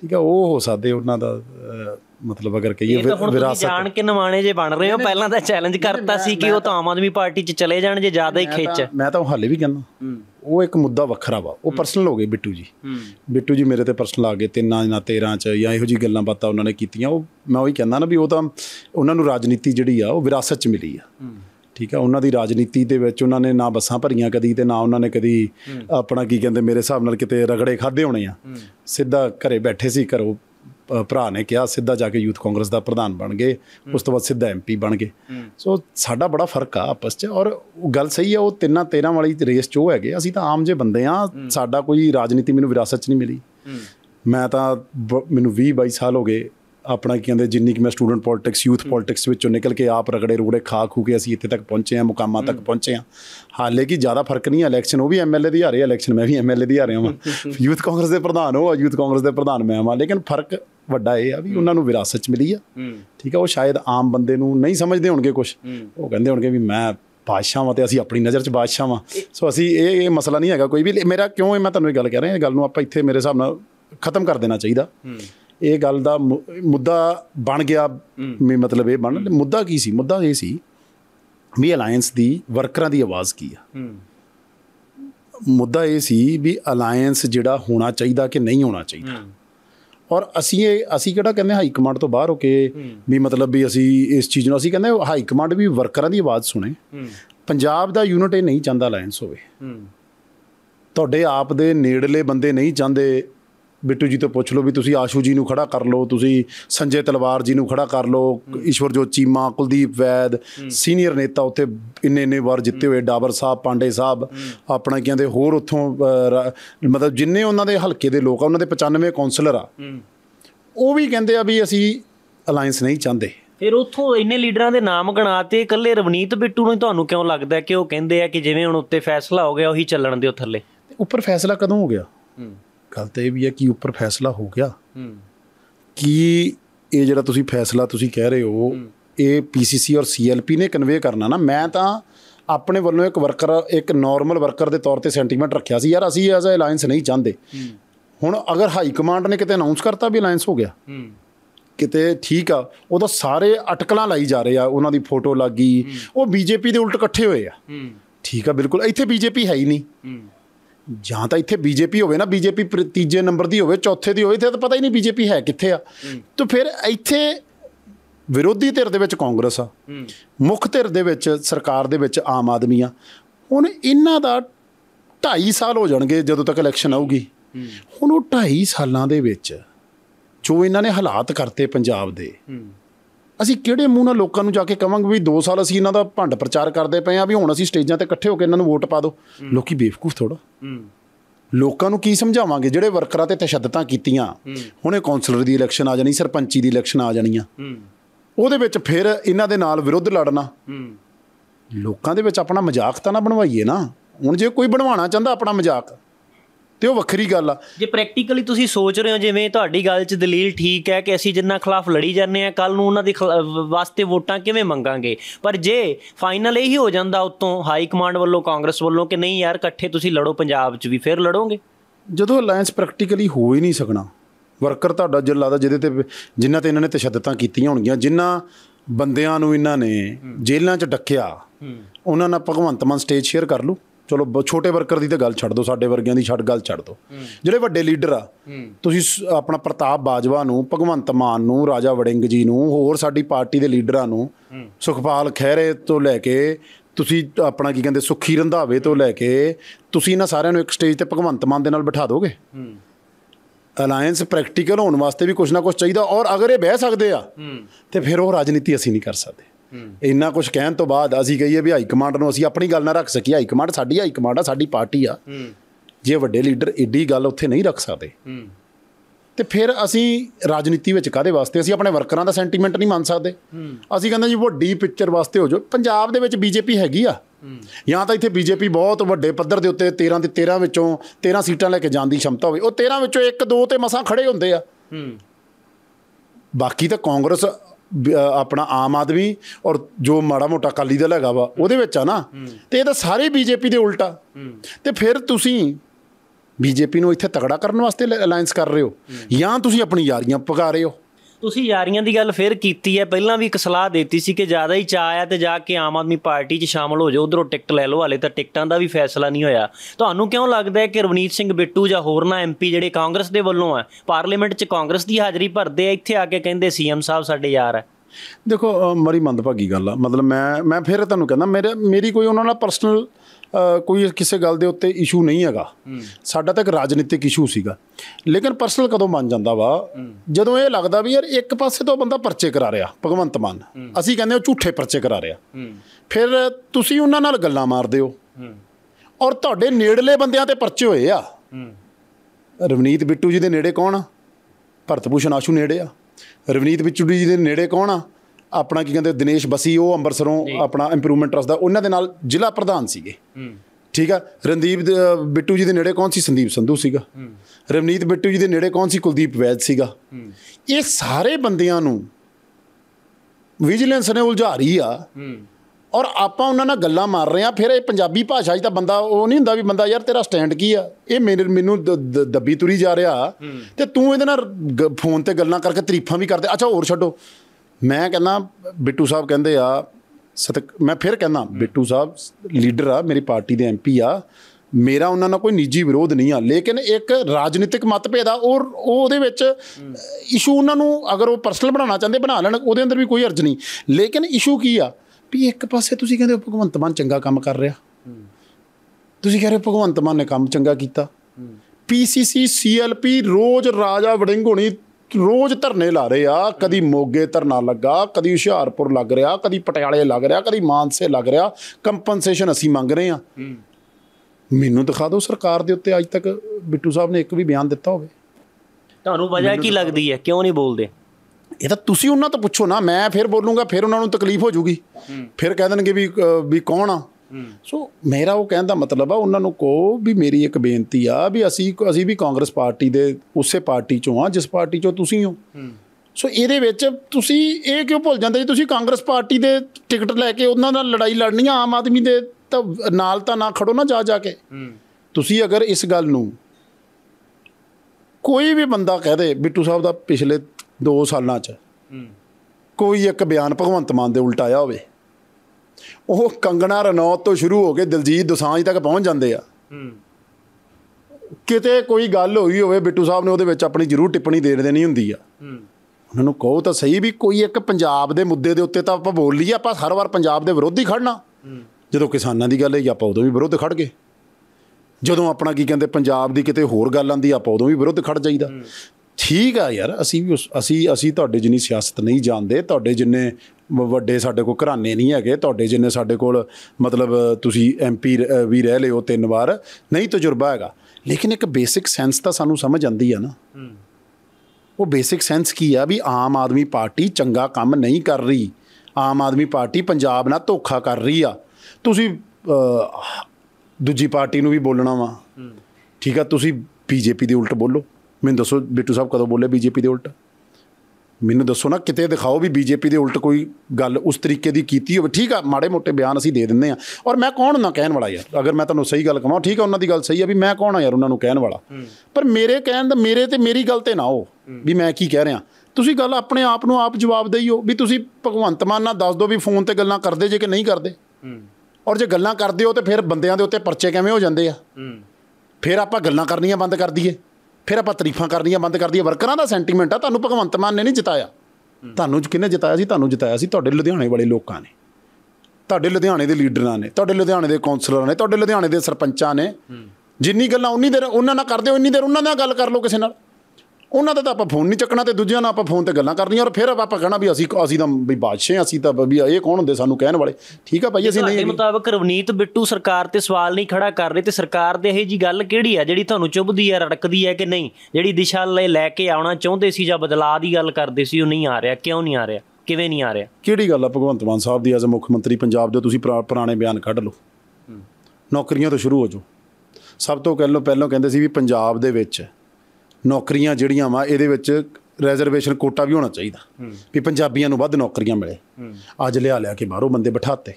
ਠੀਕ ਆ ਉਹ ਹੋ ਸਕਦੇ ਉਹਨਾਂ ਦਾ ਮਤਲਬ ਅਗਰ ਕਹੀਏ ਵਿਰਾਸਤ ਜਾਣ ਕੇ ਨਵਾਣੇ ਜੇ ਬਣ ਰਹੇ ਹੋ ਪਹਿਲਾਂ ਤਾਂ ਚੈਲੰਜ ਕਰਤਾ ਸੀ ਕਿ ਉਹ ਤਾਂ ਆਮ ਆਦਮੀ ਪਾਰਟੀ 'ਚ ਚਲੇ ਜਾਣ ਜੇ ਜ਼ਿਆਦਾ ਹੀ ਖਿੱਚ ਮੈਂ ਤਾਂ ਹਾਲੇ ਵੀ ਕਹਿੰਦਾ ਉਹ ਇੱਕ ਮੁੱਦਾ ਵੱਖਰਾ ਵਾ ਉਹ ਪਰਸਨਲ ਹੋ ਗਏ ਬਿੱਟੂ ਜੀ ਬਿੱਟੂ ਜੀ ਮੇਰੇ ਤੇ ਪਰਸਨਲ ਆ ਗਏ ਤਿੰਨਾਂ ਜਾਂ 13 ਚ ਜਾਂ ਇਹੋ ਜੀ ਗੱਲਾਂ ਬਾਤਾਂ ਉਹਨਾਂ ਨੇ ਕੀਤੀਆਂ ਉਹ ਮੈਂ ਉਹੀ ਕਹਿੰਦਾ ਨਾ ਵੀ ਉਹ ਤਾਂ ਉਹਨਾਂ ਨੂੰ ਰਾਜਨੀਤੀ ਜਿਹੜੀ ਆ ਉਹ ਵਿਰਾਸਤ 'ਚ ਮਿਲੀ ਆ ਠੀਕ ਹੈ ਉਹਨਾਂ ਦੀ ਰਾਜਨੀਤੀ ਦੇ ਵਿੱਚ ਉਹਨਾਂ ਨੇ ਨਾ ਬੱਸਾਂ ਭਰੀਆਂ ਕਦੀ ਤੇ ਨਾ ਉਹਨਾਂ ਨੇ ਕਦੀ ਆਪਣਾ ਕੀ ਕਹਿੰਦੇ ਮੇਰੇ ਹਿਸਾਬ ਨਾਲ ਕਿਤੇ ਰਗੜੇ ਖਾਦੇ ਹੋਣੇ ਆ ਸਿੱਧਾ ਘਰੇ ਬੈਠੇ ਸੀ ਕਰੋ ਭਰਾ ਨੇ ਕਿਹਾ ਸਿੱਧਾ ਜਾ ਕੇ ਯੂਥ ਕਾਂਗਰਸ ਦਾ ਪ੍ਰਧਾਨ ਬਣ ਗਏ ਉਸ ਤੋਂ ਬਾਅਦ ਸਿੱਧਾ ਐਮਪੀ ਬਣ ਗਏ ਸੋ ਸਾਡਾ ਬੜਾ ਫਰਕ ਆ ਆਪਸ 'ਚ ਔਰ ਗੱਲ ਸਹੀ ਆ ਉਹ ਤਿੰਨਾਂ 13 ਵਾਲੀ ਰੇਸ 'ਚ ਉਹ ਹੈਗੇ ਅਸੀਂ ਤਾਂ ਆਮ ਜੇ ਬੰਦੇ ਆ ਸਾਡਾ ਕੋਈ ਰਾਜਨੀਤੀ ਮੈਨੂੰ ਵਿਰਾਸਤ 'ਚ ਨਹੀਂ ਮਿਲੀ ਮੈਂ ਤਾਂ ਮੈਨੂੰ 20 22 ਸਾਲ ਹੋ ਗਏ ਆਪਣਾ ਕੀ ਕਹਿੰਦੇ ਜਿੰਨੀ ਕਿ ਮੈਂ ਸਟੂਡੈਂਟ ਪੋਲਿਟਿਕਸ ਯੂਥ ਪੋਲਿਟਿਕਸ ਵਿੱਚੋਂ ਨਿਕਲ ਕੇ ਆਪ ਰਗੜੇ ਰੂੜੇ ਖਾ ਖੂ ਕੇ ਅਸੀਂ ਇੱਥੇ ਤੱਕ ਪਹੁੰਚੇ ਆ ਮੁਕਾਮਾਂ ਤੱਕ ਪਹੁੰਚੇ ਆ ਹਾਲੇ ਕਿ ਜ਼ਿਆਦਾ ਫਰਕ ਨਹੀਂ ਆ ਇਲੈਕਸ਼ਨ ਉਹ ਵੀ ਐਮਐਲਏ ਦੀ ਹਾਰੇ ਇਲੈਕਸ਼ਨ ਮੈਂ ਵੀ ਐਮਐਲਏ ਦੀ ਹਾਰੇ ਹਾਂ ਯੂਥ ਕਾਂਗਰਸ ਦੇ ਪ੍ਰਧਾਨ ਉਹ ਯੂਥ ਕਾਂਗਰਸ ਦੇ ਪ੍ਰਧਾਨ ਮੈਂ ਹਾਂ ਲੇਕਿਨ ਫਰਕ ਵੱਡਾ ਇਹ ਆ ਵੀ ਉਹਨਾਂ ਨੂੰ ਵਿਰਾਸਤ ਚ ਮਿਲੀ ਆ ਠੀਕ ਆ ਉਹ ਸ਼ਾਇਦ ਆਮ ਬੰਦੇ ਨੂੰ ਨਹੀਂ ਸਮਝਦੇ ਹੋਣਗੇ ਕੁਝ ਉਹ ਕਹਿੰਦੇ ਹੋਣਗੇ ਵੀ ਮੈਂ ਬਾਦਸ਼ਾਹ ਵਾਂ ਤੇ ਅਸੀਂ ਆਪਣੀ ਨਜ਼ਰ 'ਚ ਬਾਦਸ਼ਾਹ ਵਾਂ ਸੋ ਅਸੀਂ ਇਹ ਇਹ ਮਸਲਾ ਨਹੀਂ ਹੈਗਾ ਕੋਈ ਵੀ ਮੇਰਾ ਕਿਉਂ ਮੈਂ ਤੁਹਾਨੂੰ ਇਹ ਗੱਲ ਕਹਿ ਰਿਹਾ ਇਹ ਗੱਲ ਨੂੰ ਆਪਾਂ ਇੱਥੇ ਮੇਰੇ ਹਿਸਾਬ ਨਾਲ ਖਤਮ ਕਰ ਦੇਣਾ ਚਾਹੀਦਾ ਇਹ ਗੱਲ ਦਾ ਮੁੱਦਾ ਬਣ ਗਿਆ ਮੈਂ ਮਤਲਬ ਇਹ ਬਣ ਮੁੱਦਾ ਕੀ ਸੀ ਮੁੱਦਾ ਇਹ ਸੀ ਵੀ ਅਲਾਈਅੰਸ ਦੀ ਵਰਕਰਾਂ ਦੀ ਆਵਾਜ਼ ਕੀ ਆ ਮੁੱਦਾ ਇਹ ਸੀ ਵੀ ਅਲਾਈਅੰਸ ਜਿਹੜਾ ਹੋਣਾ ਚਾਹੀਦਾ ਕਿ ਨਹੀਂ ਹੋਣਾ ਚਾਹੀਦਾ ਔਰ ਅਸੀਂ ਇਹ ਅਸੀਂ ਕਿਹੜਾ ਕਹਿੰਦੇ ਹਾਈ ਕਮਾਂਡ ਤੋਂ ਬਾਹਰ ਹੋ ਕੇ ਵੀ ਮਤਲਬ ਵੀ ਅਸੀਂ ਇਸ ਚੀਜ਼ ਨੂੰ ਅਸੀਂ ਕਹਿੰਦੇ ਹਾਈ ਕਮਾਂਡ ਵੀ ਵਰਕਰਾਂ ਦੀ ਆਵਾਜ਼ ਸੁਣੇ ਪੰਜਾਬ ਦਾ ਯੂਨਿਟ ਇਹ ਨਹੀਂ ਚਾਹੁੰਦਾ ਅਲਾਈਅੰਸ ਹੋਵੇ ਤੁਹਾਡੇ ਆਪ ਦੇ ਨੇੜਲੇ ਬੰਦੇ ਨਹੀਂ ਚਾਹੁੰਦੇ ਬਿੱਟੂ ਜੀ ਤੋਂ ਪੁੱਛ ਲਓ ਵੀ ਤੁਸੀਂ ਆਸ਼ੂ ਜੀ ਨੂੰ ਖੜਾ ਕਰ ਲਓ ਤੁਸੀਂ ਸੰਜੇ ਤਲਵਾਰ ਜੀ ਨੂੰ ਖੜਾ ਕਰ ਲਓ ਈਸ਼ਵਰਜੋਤ ਚੀਮਾ ਕੁਲਦੀਪ ਵੈਦ ਸੀਨੀਅਰ ਨੇਤਾ ਉੱਥੇ ਇੰਨੇ ਇੰਨੇ ਵਾਰ ਜਿੱਤੇ ਹੋਏ ਡਾਬਰ ਸਾਹਿਬ ਪਾਂਡੇ ਸਾਹਿਬ ਆਪਣਾ ਕਹਿੰਦੇ ਹੋਰ ਉੱਥੋਂ ਮਤਲਬ ਜਿੰਨੇ ਉਹਨਾਂ ਦੇ ਹਲਕੇ ਦੇ ਲੋਕ ਆ ਉਹਨਾਂ ਦੇ 95 ਕਾਉਂਸਲਰ ਆ ਉਹ ਵੀ ਕਹਿੰਦੇ ਆ ਵੀ ਅਸੀਂ ਅਲਾਈਅੰਸ ਨਹੀਂ ਚਾਹੁੰਦੇ ਫਿਰ ਉੱਥੋਂ ਇੰਨੇ ਲੀਡਰਾਂ ਦੇ ਨਾਮ ਗਣਾਤੇ ਇਕੱਲੇ ਰਵਨੀਤ ਬਿੱਟੂ ਨੂੰ ਤੁਹਾਨੂੰ ਕਿਉਂ ਲੱਗਦਾ ਕਿ ਉਹ ਕਹਿੰਦੇ ਆ ਕਿ ਜਿਵੇਂ ਹੁਣ ਉੱਤੇ ਫੈਸਲਾ ਹੋ ਗਿਆ ਉਹੀ ਚੱਲਣ ਦਿਓ ਥੱਲੇ ਉੱਪਰ ਫੈਸਲਾ ਕਦੋਂ ਹੋ ਗਿਆ ਗੱਲ ਤਾਂ ਇਹ ਵੀ ਹੈ ਕਿ ਉੱਪਰ ਫੈਸਲਾ ਹੋ ਗਿਆ ਹੂੰ ਕੀ ਇਹ ਜਿਹੜਾ ਤੁਸੀਂ ਫੈਸਲਾ ਤੁਸੀਂ ਕਹਿ ਰਹੇ ਹੋ ਇਹ ਪੀਸੀਸੀ ਔਰ ਸੀਐਲਪੀ ਨੇ ਕਨਵੇ ਕਰਨਾ ਨਾ ਮੈਂ ਤਾਂ ਆਪਣੇ ਵੱਲੋਂ ਇੱਕ ਵਰਕਰ ਇੱਕ ਨਾਰਮਲ ਵਰਕਰ ਦੇ ਤੌਰ ਤੇ ਸੈਂਟੀਮੈਂਟ ਰੱਖਿਆ ਸੀ ਯਾਰ ਅਸੀਂ ਐਜ਼ ਅ ਅਲਾਈਅੰਸ ਨਹੀਂ ਚਾਹੁੰਦੇ ਹੁਣ ਅਗਰ ਹਾਈ ਕਮਾਂਡ ਨੇ ਕਿਤੇ ਅਨਾਉਂਸ ਕਰਤਾ ਵੀ ਅਲਾਈਅੰਸ ਹੋ ਗਿਆ ਕਿਤੇ ਠੀਕ ਆ ਉਹਦਾ ਸਾਰੇ ਅਟਕਲਾਂ ਲਾਈ ਜਾ ਰਹੇ ਆ ਉਹਨਾਂ ਦੀ ਫੋਟੋ ਲੱਗੀ ਉਹ ਬੀਜੇਪੀ ਦੇ ਉਲਟ ਇਕੱਠੇ ਹੋਏ ਆ ਠੀਕ ਆ ਬਿਲਕੁਲ ਇੱਥੇ ਬੀਜੇਪੀ ਹੈ ਹੀ ਨਹੀਂ ਜਾਂ ਤਾਂ ਇੱਥੇ ਬੀਜੇਪੀ ਹੋਵੇ ਨਾ ਬੀਜੇਪੀ ਤੀਜੇ ਨੰਬਰ ਦੀ ਹੋਵੇ ਚੌਥੇ ਦੀ ਹੋਵੇ ਤੇ ਤਾਂ ਪਤਾ ਹੀ ਨਹੀਂ ਬੀਜੇਪੀ ਹੈ ਕਿੱਥੇ ਆ ਤਾਂ ਫਿਰ ਇੱਥੇ ਵਿਰੋਧੀ ਧਿਰ ਦੇ ਵਿੱਚ ਕਾਂਗਰਸ ਆ ਮੁੱਖ ਧਿਰ ਦੇ ਵਿੱਚ ਸਰਕਾਰ ਦੇ ਵਿੱਚ ਆਮ ਆਦਮੀ ਆ ਹੁਣ ਇਹਨਾਂ ਦਾ 2.5 ਸਾਲ ਹੋ ਜਾਣਗੇ ਜਦੋਂ ਤੱਕ ਇਲੈਕਸ਼ਨ ਆਊਗੀ ਹੁਣ ਉਹ 2.5 ਸਾਲਾਂ ਦੇ ਵਿੱਚ ਜੋ ਇਹਨਾਂ ਨੇ ਹਾਲਾਤ ਕਰਤੇ ਪੰਜਾਬ ਦੇ ਅਸੀਂ ਕਿਹੜੇ ਮੂੰਹ ਨਾਲ ਲੋਕਾਂ ਨੂੰ ਜਾ ਕੇ ਕਵਾਂਗੇ ਵੀ 2 ਸਾਲ ਅਸੀਂ ਇਹਨਾਂ ਦਾ ਭੰਡ ਪ੍ਰਚਾਰ ਕਰਦੇ ਪਏ ਆ ਵੀ ਹੁਣ ਅਸੀਂ ਸਟੇਜਾਂ ਤੇ ਇਕੱਠੇ ਹੋ ਕੇ ਇਹਨਾਂ ਨੂੰ ਵੋਟ ਪਾ ਦਿਓ ਲੋਕੀ ਬੇਵਕੂਫ ਥੋੜਾ ਲੋਕਾਂ ਨੂੰ ਕੀ ਸਮਝਾਵਾਂਗੇ ਜਿਹੜੇ ਵਰਕਰਾਂ ਤੇ ਤਸ਼ੱਦਤਾਂ ਕੀਤੀਆਂ ਹੁਣੇ ਕਾਉਂਸਲਰ ਦੀ ਇਲੈਕਸ਼ਨ ਆ ਜਾਣੀ ਸਰਪੰਚੀ ਦੀ ਇਲੈਕਸ਼ਨ ਆ ਜਾਣੀਆਂ ਉਹਦੇ ਵਿੱਚ ਫਿਰ ਇਹਨਾਂ ਦੇ ਨਾਲ ਵਿਰੋਧ ਲੜਨਾ ਲੋਕਾਂ ਦੇ ਵਿੱਚ ਆਪਣਾ ਮਜ਼ਾਕ ਤਾਂ ਨਾ ਬਣਵਾਈਏ ਨਾ ਹੁਣ ਜੇ ਕੋਈ ਬਣਵਾਉਣਾ ਚਾਹੁੰਦਾ ਆਪਣਾ ਮਜ਼ਾਕ ਤੇ ਉਹ ਵੱਖਰੀ ਗੱਲ ਆ ਜੇ ਪ੍ਰੈਕਟੀਕਲੀ ਤੁਸੀਂ ਸੋਚ ਰਹੇ ਹੋ ਜਿਵੇਂ ਤੁਹਾਡੀ ਗੱਲ 'ਚ ਦਲੀਲ ਠੀਕ ਹੈ ਕਿ ਅਸੀਂ ਜਿੰਨਾ ਖਿਲਾਫ ਲੜੀ ਜਾਂਦੇ ਆ ਕੱਲ ਨੂੰ ਉਹਨਾਂ ਦੇ ਵਾਸਤੇ ਵੋਟਾਂ ਕਿਵੇਂ ਮੰਗਾਂਗੇ ਪਰ ਜੇ ਫਾਈਨਲ ਇਹੀ ਹੋ ਜਾਂਦਾ ਉਤੋਂ ਹਾਈ ਕਮਾਂਡ ਵੱਲੋਂ ਕਾਂਗਰਸ ਵੱਲੋਂ ਕਿ ਨਹੀਂ ਯਾਰ ਇਕੱਠੇ ਤੁਸੀਂ ਲੜੋ ਪੰਜਾਬ 'ਚ ਵੀ ਫਿਰ ਲੜੋਗੇ ਜਦੋਂ ਅਲਾਈਅੰਸ ਪ੍ਰੈਕਟੀਕਲੀ ਹੋ ਹੀ ਨਹੀਂ ਸਕਣਾ ਵਰਕਰ ਤੁਹਾਡਾ ਜਿਲ੍ਹਾ ਦਾ ਜਿਹਦੇ ਤੇ ਜਿੰਨਾ ਤੇ ਇਹਨਾਂ ਨੇ ਤਸ਼ੱਦਦਾਂ ਕੀਤੀਆਂ ਹੋਣਗੀਆਂ ਜਿੰਨਾ ਬੰਦਿਆਂ ਨੂੰ ਇਹਨਾਂ ਨੇ ਜੇਲ੍ਹਾਂ 'ਚ ਡੱਕਿਆ ਉਹਨਾਂ ਨਾਲ ਭਗਵੰਤ ਮਾਨ ਸਟੇਜ ਸ਼ੇਅਰ ਕਰ ਲੂ ਚਲੋ ਛੋਟੇ ਵਰਕਰ ਦੀ ਤਾਂ ਗੱਲ ਛੱਡ ਦਿਓ ਸਾਡੇ ਵਰਗਿਆਂ ਦੀ ਛੱਡ ਗੱਲ ਛੱਡ ਦਿਓ ਜਿਹੜੇ ਵੱਡੇ ਲੀਡਰ ਆ ਤੁਸੀਂ ਆਪਣਾ ਪ੍ਰਤਾਪ ਬਾਜਵਾ ਨੂੰ ਭਗਵੰਤ ਮਾਨ ਨੂੰ ਰਾਜਾ ਵੜਿੰਗ ਜੀ ਨੂੰ ਹੋਰ ਸਾਡੀ ਪਾਰਟੀ ਦੇ ਲੀਡਰਾਂ ਨੂੰ ਸੁਖਪਾਲ ਖਹਿਰੇ ਤੋਂ ਲੈ ਕੇ ਤੁਸੀਂ ਆਪਣਾ ਕੀ ਕਹਿੰਦੇ ਸੁਖੀ ਰੰਧਾਵੇ ਤੋਂ ਲੈ ਕੇ ਤੁਸੀਂ ਇਹਨਾਂ ਸਾਰਿਆਂ ਨੂੰ ਇੱਕ ਸਟੇਜ ਤੇ ਭਗਵੰਤ ਮਾਨ ਦੇ ਨਾਲ ਬਿਠਾ ਦੋਗੇ ਅਲਾਈਅੰਸ ਪ੍ਰੈਕਟੀਕਲ ਹੋਣ ਵਾਸਤੇ ਵੀ ਕੁਝ ਨਾ ਕੁਝ ਚਾਹੀਦਾ ਔਰ ਅਗਰ ਇਹ ਬਹਿ ਸਕਦੇ ਆ ਤੇ ਫਿਰ ਉਹ ਰਾਜਨੀਤੀ ਅਸੀਂ ਨਹੀਂ ਕਰ ਸਕਦੇ ਇੰਨਾ ਕੁਝ ਕਹਿਣ ਤੋਂ ਬਾਅਦ ਅਸੀਂ ਕਹੀਏ ਵੀ ਹਾਈ ਕਮਾਂਡ ਨੂੰ ਅਸੀਂ ਆਪਣੀ ਗੱਲ ਨਾ ਰੱਖ ਸਕੀ ਹਾਈ ਕਮਾਂਡ ਸਾਡੀ ਹਾਈ ਕਮਾਂਡ ਆ ਸਾਡੀ ਪਾਰਟੀ ਆ ਜੇ ਵੱਡੇ ਲੀਡਰ ਏਡੀ ਗੱਲ ਉੱਥੇ ਨਹੀਂ ਰੱਖ ਸਕਦੇ ਤੇ ਫਿਰ ਅਸੀਂ ਰਾਜਨੀਤੀ ਵਿੱਚ ਕਾਦੇ ਵਾਸਤੇ ਅਸੀਂ ਆਪਣੇ ਵਰਕਰਾਂ ਦਾ ਸੈਂਟੀਮੈਂਟ ਨਹੀਂ ਮੰਨ ਸਕਦੇ ਅਸੀਂ ਕਹਿੰਦੇ ਜੀ ਵੱਡੀ ਪਿਕਚਰ ਵਾਸਤੇ ਹੋ ਜੋ ਪੰਜਾਬ ਦੇ ਵਿੱਚ ਬੀਜੇਪੀ ਹੈਗੀ ਆ ਜਾਂ ਤਾਂ ਇੱਥੇ ਬੀਜੇਪੀ ਬਹੁਤ ਵੱਡੇ ਪੱਧਰ ਦੇ ਉੱਤੇ 13 ਦੇ 13 ਵਿੱਚੋਂ 13 ਸੀਟਾਂ ਲੈ ਕੇ ਜਾਣ ਦੀ ਸ਼ਮਤਾ ਹੋਵੇ ਉਹ 13 ਵਿੱਚੋਂ 1 2 ਤੇ ਮਸਾਂ ਖੜੇ ਹੁੰਦੇ ਆ ਬਾਕੀ ਤਾਂ ਕਾਂਗਰਸ ਆਪਣਾ ਆਮ ਆਦਮੀ ਔਰ ਜੋ ਮਾੜਾ ਮੋਟਾ ਕਾਲੀ ਦਾ ਹੈਗਾ ਵਾ ਉਹਦੇ ਵਿੱਚ ਆ ਨਾ ਤੇ ਇਹ ਤਾਂ ਸਾਰੇ ਬੀਜੇਪੀ ਦੇ ਉਲਟਾ ਤੇ ਫਿਰ ਤੁਸੀਂ ਬੀਜੇਪੀ ਨੂੰ ਇੱਥੇ ਤਗੜਾ ਕਰਨ ਵਾਸਤੇ ਅਲਾਈਅੰਸ ਕਰ ਰਹੇ ਹੋ ਜਾਂ ਤੁਸੀਂ ਆਪਣੀ ਯਾਰੀਆਂ ਪਕਾ ਰਹੇ ਹੋ ਤੁਸੀਂ ਯਾਰੀਆਂ ਦੀ ਗੱਲ ਫੇਰ ਕੀਤੀ ਹੈ ਪਹਿਲਾਂ ਵੀ ਇੱਕ ਸਲਾਹ ਦਿੱਤੀ ਸੀ ਕਿ ਜ਼ਿਆਦਾ ਹੀ ਚਾਹ ਆ ਤੇ ਜਾ ਕੇ ਆਮ ਆਦਮੀ ਪਾਰਟੀ 'ਚ ਸ਼ਾਮਲ ਹੋ ਜਾਓ ਉਧਰੋਂ ਟਿਕਟ ਲੈ ਲਓ ਹਲੇ ਤਾਂ ਟਿਕਟਾਂ ਦਾ ਵੀ ਫੈਸਲਾ ਨਹੀਂ ਹੋਇਆ ਤੁਹਾਨੂੰ ਕਿਉਂ ਲੱਗਦਾ ਹੈ ਕਿ ਰਵਨੀਤ ਸਿੰਘ ਬਿੱਟੂ ਜਾਂ ਹੋਰ ਨਾ ਐਮਪੀ ਜਿਹੜੇ ਕਾਂਗਰਸ ਦੇ ਵੱਲੋਂ ਆ ਪਾਰਲੀਮੈਂਟ 'ਚ ਕਾਂਗਰਸ ਦੀ ਹਾਜ਼ਰੀ ਭਰਦੇ ਆ ਇੱਥੇ ਆ ਕੇ ਕਹਿੰਦੇ ਸੀਐਮ ਸਾਹਿਬ ਸਾਡੇ ਯਾਰ ਆ ਦੇਖੋ ਮਰੀ ਮੰਦਭਾਗੀ ਗੱਲ ਆ ਮਤਲਬ ਮੈਂ ਮੈਂ ਫਿਰ ਤੁਹਾਨੂੰ ਕਹਿੰਦਾ ਮੇਰੇ ਮੇਰੀ ਕੋਈ ਉਹਨਾਂ ਨਾਲ ਪਰਸਨਲ ਕੋਈ ਕਿਸੇ ਗੱਲ ਦੇ ਉੱਤੇ ਇਸ਼ੂ ਨਹੀਂ ਹੈਗਾ ਸਾਡਾ ਤਾਂ ਇੱਕ ਰਾਜਨੀਤਿਕ ਇਸ਼ੂ ਸੀਗਾ ਲੇਕਿਨ ਪਰਸਨਲ ਕਦੋਂ ਬਣ ਜਾਂਦਾ ਵਾ ਜਦੋਂ ਇਹ ਲੱਗਦਾ ਵੀ ਯਾਰ ਇੱਕ ਪਾਸੇ ਤੋਂ ਬੰਦਾ ਪਰਚੇ ਕਰਾ ਰਿਹਾ ਭਗਵੰਤ ਮਾਨ ਅਸੀਂ ਕਹਿੰਦੇ ਉਹ ਝੂਠੇ ਪਰਚੇ ਕਰਾ ਰਿਹਾ ਫਿਰ ਤੁਸੀਂ ਉਹਨਾਂ ਨਾਲ ਗੱਲਾਂ ਮਾਰਦੇ ਹੋ ਔਰ ਤੁਹਾਡੇ ਨੇੜਲੇ ਬੰਦਿਆਂ ਤੇ ਪਰਚੇ ਹੋਏ ਆ ਰਵਨੀਤ ਬਿੱਟੂ ਜੀ ਦੇ ਨੇੜੇ ਕੌਣ ਆ ਭਰਤ ਆਸ਼ੂ ਨੇੜੇ ਆ ਰਵਨੀਤ ਵਿਚੂੜੀ ਜੀ ਦੇ ਨੇੜੇ ਕੌਣ ਆ ਆਪਣਾ ਕੀ ਕਹਿੰਦੇ ਦਿਨੇਸ਼ ਬਸੀ ਉਹ ਅੰਮ੍ਰਿਤਸਰੋਂ ਆਪਣਾ ਇੰਪਰੂਵਮੈਂਟ ਟਰਸਟ ਦਾ ਉਹਨਾਂ ਦੇ ਨਾਲ ਜ਼ਿਲ੍ਹਾ ਪ੍ਰਧਾਨ ਸੀਗੇ ਠੀਕ ਆ ਰਣਦੀਪ ਬਿੱਟੂ ਜੀ ਦੇ ਨੇੜੇ ਕੌਣ ਸੀ ਸੰਦੀਪ ਸੰਧੂ ਸੀਗਾ ਰਵਨੀਤ ਬਿੱਟੂ ਜੀ ਦੇ ਨੇੜੇ ਕੌਣ ਸੀ ਕੁਲਦੀਪ ਵੈਦ ਸੀਗਾ ਇਹ ਸਾਰੇ ਬੰਦਿਆਂ ਨੂੰ ਵਿਜੀਲੈਂਸ ਨੇ ਉਲਝਾ ਰਹੀ ਆ ਔਰ ਆਪਾਂ ਉਹਨਾਂ ਨਾਲ ਗੱਲਾਂ ਮਾਰ ਰਹੇ ਆ ਫਿਰ ਇਹ ਪੰਜਾਬੀ ਭਾਸ਼ਾ 'ਚ ਤਾਂ ਬੰਦਾ ਉਹ ਨਹੀਂ ਹੁੰਦਾ ਵੀ ਬੰਦਾ ਯਾਰ ਤੇਰਾ ਸਟੈਂਡ ਕੀ ਆ ਇਹ ਮੈਨੂੰ ਦੱਬੀ ਤੁਰੀ ਜਾ ਰਿਹਾ ਤੇ ਤੂੰ ਇਹਦੇ ਨਾਲ ਫੋਨ ਤੇ ਗੱਲਾਂ ਕਰਕੇ ਤਰੀਫਾਂ ਵੀ ਕਰਦੇ ਅੱਛਾ ਹੋਰ ਛੱਡੋ ਮੈਂ ਕਹਿੰਦਾ ਬਿੱਟੂ ਸਾਹਿਬ ਕਹਿੰਦੇ ਆ ਸਤਕ ਮੈਂ ਫਿਰ ਕਹਿੰਦਾ ਬਿੱਟੂ ਸਾਹਿਬ ਲੀਡਰ ਆ ਮੇਰੀ ਪਾਰਟੀ ਦੇ ਐਮਪੀ ਆ ਮੇਰਾ ਉਹਨਾਂ ਨਾਲ ਕੋਈ ਨਿੱਜੀ ਵਿਰੋਧ ਨਹੀਂ ਆ ਲੇਕਿਨ ਇੱਕ ਰਾਜਨੀਤਿਕ ਮਤਭੇਦ ਆ ਔਰ ਉਹ ਉਹਦੇ ਵਿੱਚ ਇਸ਼ੂ ਉਹਨਾਂ ਨੂੰ ਅਗਰ ਉਹ ਪਰਸਨਲ ਬਣਾਉਣਾ ਚਾਹੁੰਦੇ ਬਣਾ ਲੈਣ ਉਹਦੇ ਅੰਦਰ ਵੀ ਕੋਈ ਅਰਜ਼ ਨਹੀਂ ਲੇਕਿਨ ਇਸ਼ੂ ਕੀ ਆ ਵੀ ਇੱਕ ਪਾਸੇ ਤੁਸੀਂ ਕਹਿੰਦੇ ਹੋ ਭਗਵੰਤ ਮਾਨ ਚੰਗਾ ਕੰਮ ਕਰ ਰਿਹਾ ਤੁਸੀਂ ਕਹਿ ਰਹੇ ਹੋ ਭਗਵੰਤ ਮਾਨ ਨੇ ਕੰਮ ਚੰਗਾ ਕੀਤਾ ਪੀਸੀਸੀ ਸੀਐਲਪੀ ਰੋਜ਼ ਰਾਜਾ ਵੜਿੰਗੋਣੀ ਰੋਜ਼ ਧਰਨੇ ਲਾ ਰਹੇ ਆ ਕਦੀ ਮੋਗੇ ਧਰਨਾ ਲੱਗਾ ਕਦੀ ਹੁਸ਼ਿਆਰਪੁਰ ਲੱਗ ਰਿਹਾ ਕਦੀ ਪਟਿਆਲੇ ਲੱਗ ਰਿਹਾ ਕਦੀ ਮਾਨਸੇ ਲੱਗ ਰਿਹਾ ਕੰਪਨਸੇਸ਼ਨ ਅਸੀਂ ਮੰਗ ਰਹੇ ਆ ਮੈਨੂੰ ਦਿਖਾ ਦਿਓ ਸਰਕਾਰ ਦੇ ਉੱਤੇ ਅੱਜ ਤੱਕ ਬਿੱਟੂ ਸਾਹਿਬ ਨੇ ਇੱਕ ਵੀ ਬਿਆਨ ਦਿੱਤਾ ਹੋਵੇ ਤੁਹਾਨੂੰ ਵਜ੍ਹਾ ਕੀ ਲੱਗਦੀ ਹੈ ਕਿਉਂ ਨਹੀਂ ਬੋਲਦੇ ਇਹ ਤਾਂ ਤੁਸੀਂ ਉਹਨਾਂ ਤੋਂ ਪੁੱਛੋ ਨਾ ਮੈਂ ਫਿਰ ਬੋਲੂੰਗਾ ਫਿਰ ਉਹਨਾਂ ਨੂੰ ਤਕਲੀਫ ਹੋ ਜੂਗੀ ਫਿਰ ਕਹਿ ਦੇਣਗੇ ਵੀ ਵੀ ਕੌਣ ਆ ਸੋ ਮੇਰਾ ਉਹ ਕਹਿਣ ਦਾ ਮਤਲਬ ਆ ਉਹਨਾਂ ਨੂੰ ਕੋ ਵੀ ਮੇਰੀ ਇੱਕ ਬੇਨਤੀ ਆ ਵੀ ਅਸੀਂ ਅਸੀਂ ਵੀ ਕਾਂਗਰਸ ਪਾਰਟੀ ਦੇ ਉਸੇ ਪਾਰਟੀ ਚੋਂ ਆ ਜਿਸ ਪਾਰਟੀ ਚੋਂ ਤੁਸੀਂ ਹੋ ਸੋ ਇਹਦੇ ਵਿੱਚ ਤੁਸੀਂ ਇਹ ਕਿਉਂ ਭੁੱਲ ਜਾਂਦੇ ਜੀ ਤੁਸੀਂ ਕਾਂਗਰਸ ਪਾਰਟੀ ਦੇ ਟਿਕਟ ਲੈ ਕੇ ਉਹਨਾਂ ਨਾਲ ਲੜਾਈ ਲੜਨੀ ਆ ਆਮ ਆਦਮੀ ਦੇ ਤਾਂ ਨਾਲ ਤਾਂ ਨਾ ਖੜੋ ਨਾ ਜਾ ਜਾ ਕੇ ਤੁਸੀਂ ਅਗਰ ਇਸ ਗੱਲ ਨੂੰ ਕੋਈ ਵੀ ਬੰਦਾ ਕਹਦੇ ਬਿੱਟੂ ਸਾਹਿਬ ਦਾ ਪਿਛਲੇ ਦੋ ਸਾਲਾਂ 'ਚ ਕੋਈ ਇੱਕ ਬਿਆਨ ਭਗਵੰਤ ਮਾਨ ਦੇ ਉਲਟ ਆਇਆ ਹੋਵੇ ਉਹ ਕੰਗਣਾ ਰਣੌਤ ਤੋਂ ਸ਼ੁਰੂ ਹੋ ਕੇ ਦਿਲਜੀਤ ਦੁਸਾਂਝ ਤੱਕ ਪਹੁੰਚ ਜਾਂਦੇ ਆ ਕਿਤੇ ਕੋਈ ਗੱਲ ਹੋਈ ਹੋਵੇ ਬਿੱਟੂ ਸਾਹਿਬ ਨੇ ਉਹਦੇ ਵਿੱਚ ਆਪਣੀ ਜ਼ਰੂਰ ਟਿੱਪਣੀ ਦੇ ਦੇਣੀ ਹੁੰਦੀ ਆ ਉਹਨਾਂ ਨੂੰ ਕਹੋ ਤਾਂ ਸਹੀ ਵੀ ਕੋਈ ਇੱਕ ਪੰਜਾਬ ਦੇ ਮੁੱਦੇ ਦੇ ਉੱਤੇ ਤਾਂ ਆਪਾਂ ਬੋਲ ਲਈ ਆਪਾਂ ਹਰ ਵਾਰ ਪੰਜਾਬ ਦੇ ਵਿਰੋਧੀ ਖੜਨਾ ਜਦੋਂ ਕਿਸਾਨਾਂ ਦੀ ਗੱਲ ਹੈ ਆਪਾਂ ਉਦੋਂ ਵੀ ਵਿਰੋਧ ਖੜ ਗਏ ਜਦੋਂ ਆਪਣਾ ਕੀ ਕਹਿੰਦੇ ਪੰਜਾਬ ਦੀ ਕਿਤੇ ਹੋਰ ਗੱਲ ਆਂਦੀ ਆਪਾਂ ਉਦੋਂ ਵੀ ਵਿਰੋਧ ਖੜ ਜਾਈਦਾ ਠੀਕ ਆ ਯਾਰ ਅਸੀਂ ਵੀ ਅਸੀਂ ਅਸੀਂ ਤੁਹਾਡੇ ਜਿੰਨੀ ਸਿਆਸਤ ਨਹੀਂ ਜਾਣਦੇ ਤੁਹਾਡੇ ਜਿੰਨੇ ਵੱਡੇ ਸਾਡੇ ਕੋਲ ਘਰਾਣੇ ਨਹੀਂ ਹੈਗੇ ਤੁਹਾਡੇ ਜਿੰਨੇ ਸਾਡੇ ਕੋਲ ਮਤਲਬ ਤੁਸੀਂ ਐਮਪੀ ਵੀ ਰਹਿ ਲਿਓ ਤਿੰਨ ਵਾਰ ਨਹੀਂ ਤਜਰਬਾ ਹੈਗਾ ਲੇਕਿਨ ਇੱਕ ਬੇਸਿਕ ਸੈਂਸ ਤਾਂ ਸਾਨੂੰ ਸਮਝ ਆਂਦੀ ਆ ਨਾ ਉਹ ਬੇਸਿਕ ਸੈਂਸ ਕੀ ਆ ਵੀ ਆਮ ਆਦਮੀ ਪਾਰਟੀ ਚੰਗਾ ਕੰਮ ਨਹੀਂ ਕਰ ਰਹੀ ਆਮ ਆਦਮੀ ਪਾਰਟੀ ਪੰਜਾਬ ਨਾਲ ਧੋਖਾ ਕਰ ਰਹੀ ਆ ਤੁਸੀਂ ਦੂਜੀ ਪਾਰਟੀ ਨੂੰ ਵੀ ਬੋਲਣਾ ਵਾ ਠੀਕ ਆ ਤੁਸੀਂ ਬੀਜੇਪੀ ਦੇ ਉਲਟ ਬੋਲੋ ਮੈਨੂੰ ਦੱਸੋ ਬਿੱਟੂ ਸਾਹਿਬ ਕਦੋਂ ਬੋਲੇ ਬੀਜੇਪੀ ਦੇ ਉਲਟ ਮੈਨੂੰ ਦੱਸੋ ਨਾ ਕਿਤੇ ਦਿਖਾਓ ਵੀ ਬੀਜੇਪੀ ਦੇ ਉਲਟ ਕੋਈ ਗੱਲ ਉਸ ਤਰੀਕੇ ਦੀ ਕੀਤੀ ਹੋਵੇ ਠੀਕ ਆ ਮਾੜੇ ਮੋਟੇ ਬਿਆਨ ਅਸੀਂ ਦੇ ਦਿੰਦੇ ਆ ਔਰ ਮੈਂ ਕੌਣ ਨਾ ਕਹਿਣ ਵਾਲਾ ਯਾਰ ਅਗਰ ਮੈਂ ਤੁਹਾਨੂੰ ਸਹੀ ਗੱਲ ਕਹਾਂ ਠੀਕ ਆ ਉਹਨਾਂ ਦੀ ਗੱਲ ਸਹੀ ਆ ਵੀ ਮੈਂ ਕੌਣ ਆ ਯਾਰ ਉਹਨਾਂ ਨੂੰ ਕਹਿਣ ਵਾਲਾ ਪਰ ਮੇਰੇ ਕਹਿਣ ਦਾ ਮੇਰੇ ਤੇ ਮੇਰੀ ਗੱਲ ਤੇ ਨਾ ਹੋ ਵੀ ਮੈਂ ਕੀ ਕਹਿ ਰਿਹਾ ਤੁਸੀਂ ਗੱਲ ਆਪਣੇ ਆਪ ਨੂੰ ਆਪ ਜਵਾਬ ਦੇਈਓ ਵੀ ਤੁਸੀਂ ਭਗਵੰਤ ਮਾਨ ਨਾਲ ਦੱਸ ਦਿਓ ਵੀ ਫੋਨ ਤੇ ਗੱਲਾਂ ਕਰਦੇ ਜੇ ਕਿ ਨਹੀਂ ਕਰਦੇ ਔਰ ਜੇ ਗੱਲਾਂ ਕਰਦੇ ਹੋ ਤੇ ਫਿਰ ਬੰਦਿਆਂ ਦੇ ਉੱਤੇ ਪਰਚੇ ਕਿਵੇਂ ਹੋ ਜਾਂਦੇ ਆ ਫਿਰ ਆਪਾਂ ਗੱਲਾਂ ਕਰਨੀਆਂ ਬੰਦ ਕਰ ਦਈਏ ਫਿਰ ਆਪਾਂ ਤਾਰੀਫਾਂ ਕਰਨੀਆਂ ਬੰਦ ਕਰ ਦਈਏ ਵਰਕਰਾਂ ਦਾ ਸੈਂਟੀਮੈਂਟ ਆ ਤੁਹਾਨੂੰ ਭਗਵੰਤ ਮਾਨ ਨੇ ਨਹੀਂ ਜਿਤਾਇਆ ਤੁਹਾਨੂੰ ਕਿਹਨੇ ਜਿਤਾਇਆ ਸੀ ਤੁਹਾਨੂੰ ਜਿਤਾਇਆ ਸੀ ਤੁਹਾਡੇ ਲੁਧਿਆਣੇ ਵਾਲੇ ਲੋਕਾਂ ਨੇ ਤੁਹਾਡੇ ਲੁਧਿਆਣੇ ਦੇ ਲੀਡਰਾਂ ਨੇ ਤੁਹਾਡੇ ਲੁਧਿਆਣੇ ਦੇ ਕਾਉਂਸਲਰਾਂ ਨੇ ਤੁਹਾਡੇ ਲੁਧਿਆਣੇ ਦੇ ਸਰਪੰਚਾਂ ਨੇ ਜਿੰਨੀ ਗੱਲਾਂ ਉਨੀ ਦੇਰ ਉਹਨਾਂ ਨਾਲ ਕਰਦੇ ਹੋ ਇੰਨੀ ਦੇਰ ਉਹਨਾਂ ਨਾਲ ਗੱਲ ਕਰ ਲਓ ਕਿਸੇ ਨਾਲ ਉਹਨਾਂ ਦਾ ਤਾਂ ਆਪਾਂ ਫੋਨ ਨਹੀਂ ਚੱਕਣਾ ਤੇ ਦੂਜਿਆਂ ਨਾਲ ਆਪਾਂ ਫੋਨ ਤੇ ਗੱਲਾਂ ਕਰਨੀਆਂ ਔਰ ਫਿਰ ਆਪਾਂ ਕਹਿਣਾ ਵੀ ਅਸੀਂ ਅਸੀਂ ਤਾਂ ਵੀ ਬਾਦਸ਼ਾਹ ਅਸੀਂ ਤਾਂ ਵੀ ਇਹ ਕੌਣ ਹੁੰਦੇ ਸਾਨੂੰ ਕਹਿਣ ਵਾਲੇ ਠੀਕ ਆ ਭਾਈ ਅਸੀਂ ਨਹੀਂ ਮੁਤਾਬਕ ਰਵਨੀਤ ਬਿੱਟੂ ਸਰਕਾਰ ਤੇ ਸਵਾਲ ਨਹੀਂ ਖੜਾ ਕਰ ਰਹੀ ਤੇ ਸਰਕਾਰ ਦੇ ਇਹ ਜੀ ਗੱਲ ਕਿਹੜੀ ਆ ਜਿਹੜੀ ਤੁਹਾਨੂੰ ਚੁਬਦੀ ਆ ਰੜਕਦੀ ਆ ਕਿ ਨਹੀਂ ਜਿਹੜੀ ਦਿਸ਼ਾ ਲੈ ਲੈ ਕੇ ਆਉਣਾ ਚਾਹੁੰਦੇ ਸੀ ਜਾਂ ਬਦਲਾਅ ਦੀ ਗੱਲ ਕਰਦੇ ਸੀ ਉਹ ਨਹੀਂ ਆ ਰਿਹਾ ਕਿਉਂ ਨਹੀਂ ਆ ਰਿਹਾ ਕਿਵੇਂ ਨਹੀਂ ਆ ਰਿਹਾ ਕਿਹੜੀ ਗੱਲ ਆ ਭਗਵੰਤ ਮਾਨ ਸਾਹਿਬ ਦੀ ਐਜ਼ ਮੁੱਖ ਮੰਤਰੀ ਪੰਜਾਬ ਦੇ ਤੁਸੀਂ ਪੁਰਾਣੇ ਬਿਆਨ ਕੱਢ ਲਓ ਨੌਕਰੀਆਂ ਤੋਂ ਸ਼ੁਰੂ ਹੋ ਜਾਓ ਸਭ ਤੋਂ ਪਹਿਲਾਂ ਪਹਿਲਾਂ ਕਹਿੰਦੇ ਸੀ ਵੀ ਪੰਜਾਬ ਦੇ ਵਿੱਚ ਨੌਕਰੀਆਂ ਜਿਹੜੀਆਂ ਵਾ ਇਹਦੇ ਵਿੱਚ ਰਿਜ਼ਰਵੇਸ਼ਨ ਕੋਟਾ ਵੀ ਹੋਣਾ ਚਾਹੀਦਾ ਵੀ ਪੰਜਾਬੀਆਂ ਨੂੰ ਵੱਧ ਨੌਕਰੀਆਂ ਮਿਲੇ ਅੱਜ ਲਿਆ ਲਿਆ ਕੇ ਬਾਹਰੋਂ ਬੰਦੇ ਬਿਠਾਤੇ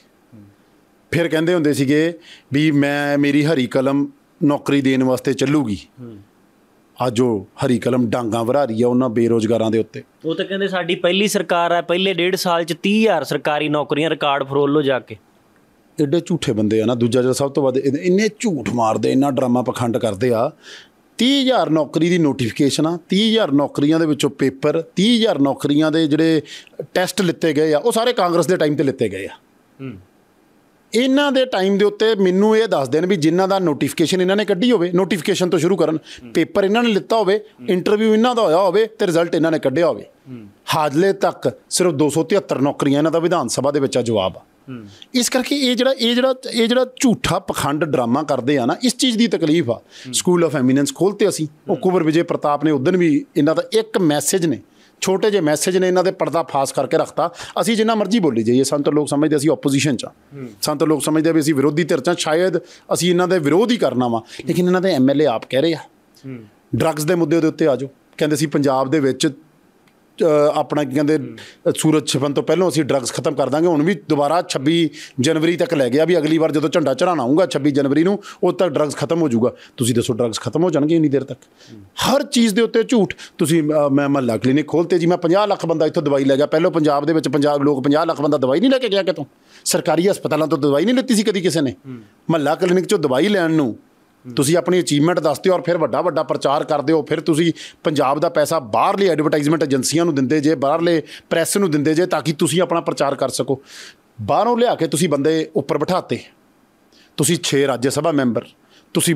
ਫਿਰ ਕਹਿੰਦੇ ਹੁੰਦੇ ਸੀਗੇ ਵੀ ਮੈਂ ਮੇਰੀ ਹਰੀ ਕਲਮ ਨੌਕਰੀ ਦੇਣ ਵਾਸਤੇ ਚੱਲੂਗੀ ਅੱਜ ਉਹ ਹਰੀ ਕਲਮ ਡਾਂਗਾ ਵਰਾ ਰਹੀ ਆ ਉਹਨਾਂ ਬੇਰੋਜ਼ਗਾਰਾਂ ਦੇ ਉੱਤੇ ਉਹ ਤਾਂ ਕਹਿੰਦੇ ਸਾਡੀ ਪਹਿਲੀ ਸਰਕਾਰ ਆ ਪਹਿਲੇ 1.5 ਸਾਲ ਚ 30000 ਸਰਕਾਰੀ ਨੌਕਰੀਆਂ ਰਿਕਾਰਡ ਫਰੋਲ ਲੋ ਜਾ ਕੇ ਐਡੇ ਝੂਠੇ ਬੰਦੇ ਆ ਨਾ ਦੂਜਾ ਜਿਹੜਾ ਸਭ ਤੋਂ ਵੱਧ ਇੰਨੇ ਝੂਠ ਮਾਰਦੇ ਇੰਨਾ ਡਰਾਮਾ ਪਖੰਡ ਕਰਦੇ ਆ 30000 ਨੌਕਰੀ ਦੀ ਨੋਟੀਫਿਕੇਸ਼ਨ ਆ 30000 ਨੌਕਰੀਆਂ ਦੇ ਵਿੱਚੋਂ ਪੇਪਰ 30000 ਨੌਕਰੀਆਂ ਦੇ ਜਿਹੜੇ ਟੈਸਟ ਲਿੱਤੇ ਗਏ ਆ ਉਹ ਸਾਰੇ ਕਾਂਗਰਸ ਦੇ ਟਾਈਮ ਤੇ ਲਿੱਤੇ ਗਏ ਆ ਇਹਨਾਂ ਦੇ ਟਾਈਮ ਦੇ ਉੱਤੇ ਮੈਨੂੰ ਇਹ ਦੱਸ ਦੇਣ ਵੀ ਜਿਨ੍ਹਾਂ ਦਾ ਨੋਟੀਫਿਕੇਸ਼ਨ ਇਹਨਾਂ ਨੇ ਕੱਢੀ ਹੋਵੇ ਨੋਟੀਫਿਕੇਸ਼ਨ ਤੋਂ ਸ਼ੁਰੂ ਕਰਨ ਪੇਪਰ ਇਹਨਾਂ ਨੇ ਲਿੱਤਾ ਹੋਵੇ ਇੰਟਰਵਿਊ ਇਹਨਾਂ ਦਾ ਹੋਇਆ ਹੋਵੇ ਤੇ ਰਿਜ਼ਲਟ ਇਹਨਾਂ ਨੇ ਕੱਢਿਆ ਹੋਵੇ ਹਾਜ਼ਲੇ ਤੱਕ ਸਿਰਫ 273 ਨੌਕਰੀਆਂ ਇਹਨਾਂ ਦਾ ਵਿਧਾਨ ਸਭਾ ਦੇ ਵਿੱਚ ਆ ਜਵਾਬ ਆ ਇਸ ਕਰਕੇ ਇਹ ਜਿਹੜਾ ਇਹ ਜਿਹੜਾ ਇਹ ਜਿਹੜਾ ਝੂਠਾ ਪਖੰਡ ਡਰਾਮਾ ਕਰਦੇ ਆ ਨਾ ਇਸ ਚੀਜ਼ ਦੀ ਤਕਲੀਫ ਆ ਸਕੂਲ ਆਫ ਐਮੀਨੈਂਸ ਖੋਲਤੇ ਅਸੀਂ ਉਹ ਕੁਬਰ ਵਿਜੇ ਪ੍ਰਤਾਪ ਨੇ ਉਦੋਂ ਵੀ ਇਹਨਾਂ ਦਾ ਇੱਕ ਮੈਸੇਜ ਨੇ ਛੋਟੇ ਜਿਹੇ ਮੈਸੇਜ ਨੇ ਇਹਨਾਂ ਦੇ ਪਰਦਾ ਫਾਸ ਕਰਕੇ ਰੱਖਤਾ ਅਸੀਂ ਜਿੰਨਾ ਮਰਜ਼ੀ ਬੋਲੀ ਜਾਈਏ ਸੰਤ ਲੋਕ ਸਮਝਦੇ ਅਸੀਂ ਆਪੋਜੀਸ਼ਨ ਚ ਸੰਤ ਲੋਕ ਸਮਝਦੇ ਵੀ ਅਸੀਂ ਵਿਰੋਧੀ ਧਿਰ ਚ ਸ਼ਾਇਦ ਅਸੀਂ ਇਹਨਾਂ ਦੇ ਵਿਰੋਧ ਹੀ ਕਰਨਾ ਵਾ ਲੇਕਿਨ ਇਹਨਾਂ ਦੇ ਐਮਐਲਏ ਆਪ ਕਹਿ ਰਹੇ ਆ ਡਰੱਗਸ ਦੇ ਮੁੱਦੇ ਦੇ ਉੱਤੇ ਆਜੋ ਕਹਿੰਦੇ ਸੀ ਪੰਜਾਬ ਦੇ ਵਿੱਚ ਆਪਣਾ ਕੀ ਕਹਿੰਦੇ ਸੂਰਜ ਛਪਣ ਤੋਂ ਪਹਿਲਾਂ ਅਸੀਂ ਡਰੱਗਸ ਖਤਮ ਕਰ ਦਾਂਗੇ ਹੁਣ ਵੀ ਦੁਬਾਰਾ 26 ਜਨਵਰੀ ਤੱਕ ਲੈ ਗਿਆ ਵੀ ਅਗਲੀ ਵਾਰ ਜਦੋਂ ਝੰਡਾ ਚੜਾਣਾ ਆਉਂਗਾ 26 ਜਨਵਰੀ ਨੂੰ ਉਦੋਂ ਤੱਕ ਡਰੱਗਸ ਖਤਮ ਹੋ ਜਾਊਗਾ ਤੁਸੀਂ ਦੱਸੋ ਡਰੱਗਸ ਖਤਮ ਹੋ ਜਾਣਗੇ ਇੰਨੀ ਦੇਰ ਤੱਕ ਹਰ ਚੀਜ਼ ਦੇ ਉੱਤੇ ਝੂਠ ਤੁਸੀਂ ਮੈਂ ਮਹੱਲਾ ਕਲੀਨਿਕ ਖੋਲਤੇ ਜੀ ਮੈਂ 50 ਲੱਖ ਬੰਦਾ ਇੱਥੋਂ ਦਵਾਈ ਲੈ ਗਿਆ ਪਹਿਲਾਂ ਪੰਜਾਬ ਦੇ ਵਿੱਚ ਪੰਜਾਬ ਲੋਕ 50 ਲੱਖ ਬੰਦਾ ਦਵਾਈ ਨਹੀਂ ਲੈ ਕੇ ਗਿਆ ਕਿਤੋਂ ਸਰਕਾਰੀ ਹਸਪਤਾਲਾਂ ਤੋਂ ਦਵਾਈ ਨਹੀਂ ਲੈਤੀ ਸੀ ਕਦੀ ਕਿਸੇ ਨੇ ਮਹੱਲਾ ਕਲੀਨਿਕ ਚੋਂ ਦਵਾਈ ਲੈਣ ਨੂੰ ਤੁਸੀਂ ਆਪਣੀ ਅਚੀਵਮੈਂਟ ਦੱਸਦੇ ਹੋ ਔਰ ਫਿਰ ਵੱਡਾ ਵੱਡਾ ਪ੍ਰਚਾਰ ਕਰਦੇ ਹੋ ਫਿਰ ਤੁਸੀਂ ਪੰਜਾਬ ਦਾ ਪੈਸਾ ਬਾਹਰਲੀ ਐਡਵਰਟਾਈਜ਼ਮੈਂਟ ਏਜੰਸੀਆਂ ਨੂੰ ਦਿੰਦੇ ਜੇ ਬਾਹਰਲੇ ਪ੍ਰੈਸ ਨੂੰ ਦਿੰਦੇ ਜੇ ਤਾਂ ਕਿ ਤੁਸੀਂ ਆਪਣਾ ਪ੍ਰਚਾਰ ਕਰ ਸਕੋ ਬਾਹਰੋਂ ਲਿਆ ਕੇ ਤੁਸੀਂ ਬੰਦੇ ਉੱਪਰ ਬਿਠਾਤੇ ਤੁਸੀਂ 6 ਰਾਜ ਸਭਾ ਮੈਂਬਰ ਤੁਸੀਂ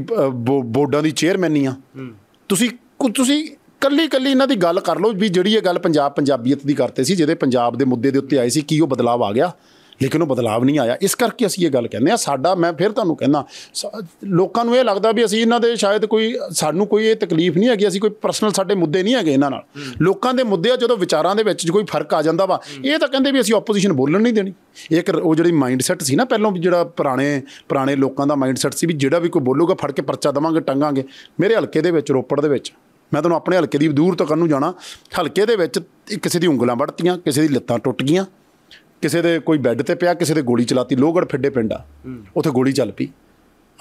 ਬੋਰਡਾਂ ਦੀ ਚੇਅਰਮੈਨੀ ਆ ਤੁਸੀਂ ਤੁਸੀਂ ਕੱਲੀ ਕੱਲੀ ਇਹਨਾਂ ਦੀ ਗੱਲ ਕਰ ਲਓ ਵੀ ਜਿਹੜੀ ਇਹ ਗੱਲ ਪੰਜਾਬ ਪੰਜਾਬੀਅਤ ਦੀ ਕਰਤੇ ਸੀ ਜਿਹਦੇ ਪੰਜਾਬ ਦੇ ਮੁੱਦੇ ਦੇ ਉੱਤੇ ਆਏ ਸੀ ਕੀ ਉਹ ਬਦਲਾਅ ਆ ਗਿਆ ਲੇਕਿਨ ਉਹ ਬਦਲਾਅ ਨਹੀਂ ਆਇਆ ਇਸ ਕਰਕੇ ਅਸੀਂ ਇਹ ਗੱਲ ਕਹਿੰਦੇ ਆ ਸਾਡਾ ਮੈਂ ਫਿਰ ਤੁਹਾਨੂੰ ਕਹਿੰਦਾ ਲੋਕਾਂ ਨੂੰ ਇਹ ਲੱਗਦਾ ਵੀ ਅਸੀਂ ਇਹਨਾਂ ਦੇ ਸ਼ਾਇਦ ਕੋਈ ਸਾਨੂੰ ਕੋਈ ਇਹ ਤਕਲੀਫ ਨਹੀਂ ਹੈਗੀ ਅਸੀਂ ਕੋਈ ਪਰਸਨਲ ਸਾਡੇ ਮੁੱਦੇ ਨਹੀਂ ਹੈਗੇ ਇਹਨਾਂ ਨਾਲ ਲੋਕਾਂ ਦੇ ਮੁੱਦੇ ਆ ਜਦੋਂ ਵਿਚਾਰਾਂ ਦੇ ਵਿੱਚ ਕੋਈ ਫਰਕ ਆ ਜਾਂਦਾ ਵਾ ਇਹ ਤਾਂ ਕਹਿੰਦੇ ਵੀ ਅਸੀਂ ਆਪੋਜੀਸ਼ਨ ਬੋਲਣ ਨਹੀਂ ਦੇਣੀ ਇੱਕ ਉਹ ਜਿਹੜੀ ਮਾਈਂਡਸੈਟ ਸੀ ਨਾ ਪਹਿਲਾਂ ਜਿਹੜਾ ਪੁਰਾਣੇ ਪੁਰਾਣੇ ਲੋਕਾਂ ਦਾ ਮਾਈਂਡਸੈਟ ਸੀ ਵੀ ਜਿਹੜਾ ਵੀ ਕੋਈ ਬੋਲੂਗਾ ਫੜ ਕੇ ਪਰਚਾ ਦਵਾਂਗੇ ਟੰਗਾਂਗੇ ਮੇਰੇ ਹਲਕੇ ਦੇ ਵਿੱਚ ਰੋਪੜ ਦੇ ਵਿੱਚ ਮੈਂ ਤੁਹਾਨੂੰ ਆਪਣੇ ਹਲਕੇ ਦੀ ਦੂਰ ਤੱਕ ਨੂੰ ਜਾਣਾ ਹਲਕੇ ਦੇ ਵਿੱਚ ਕਿਸੇ ਦੀ ਉਂਗਲਾਂ ਵੱਢਤੀਆਂ ਕਿਸੇ ਦੀ ਲੱਤਾਂ ਟੁੱਟ ਗਈਆਂ ਕਿਸੇ ਦੇ ਕੋਈ ਬੈੱਡ ਤੇ ਪਿਆ ਕਿਸੇ ਦੇ ਗੋਲੀ ਚਲਾਤੀ ਲੋਗੜ ਫਿੱਡੇ ਪਿੰਡ ਆ ਉੱਥੇ ਗੋਲੀ ਚੱਲ ਪਈ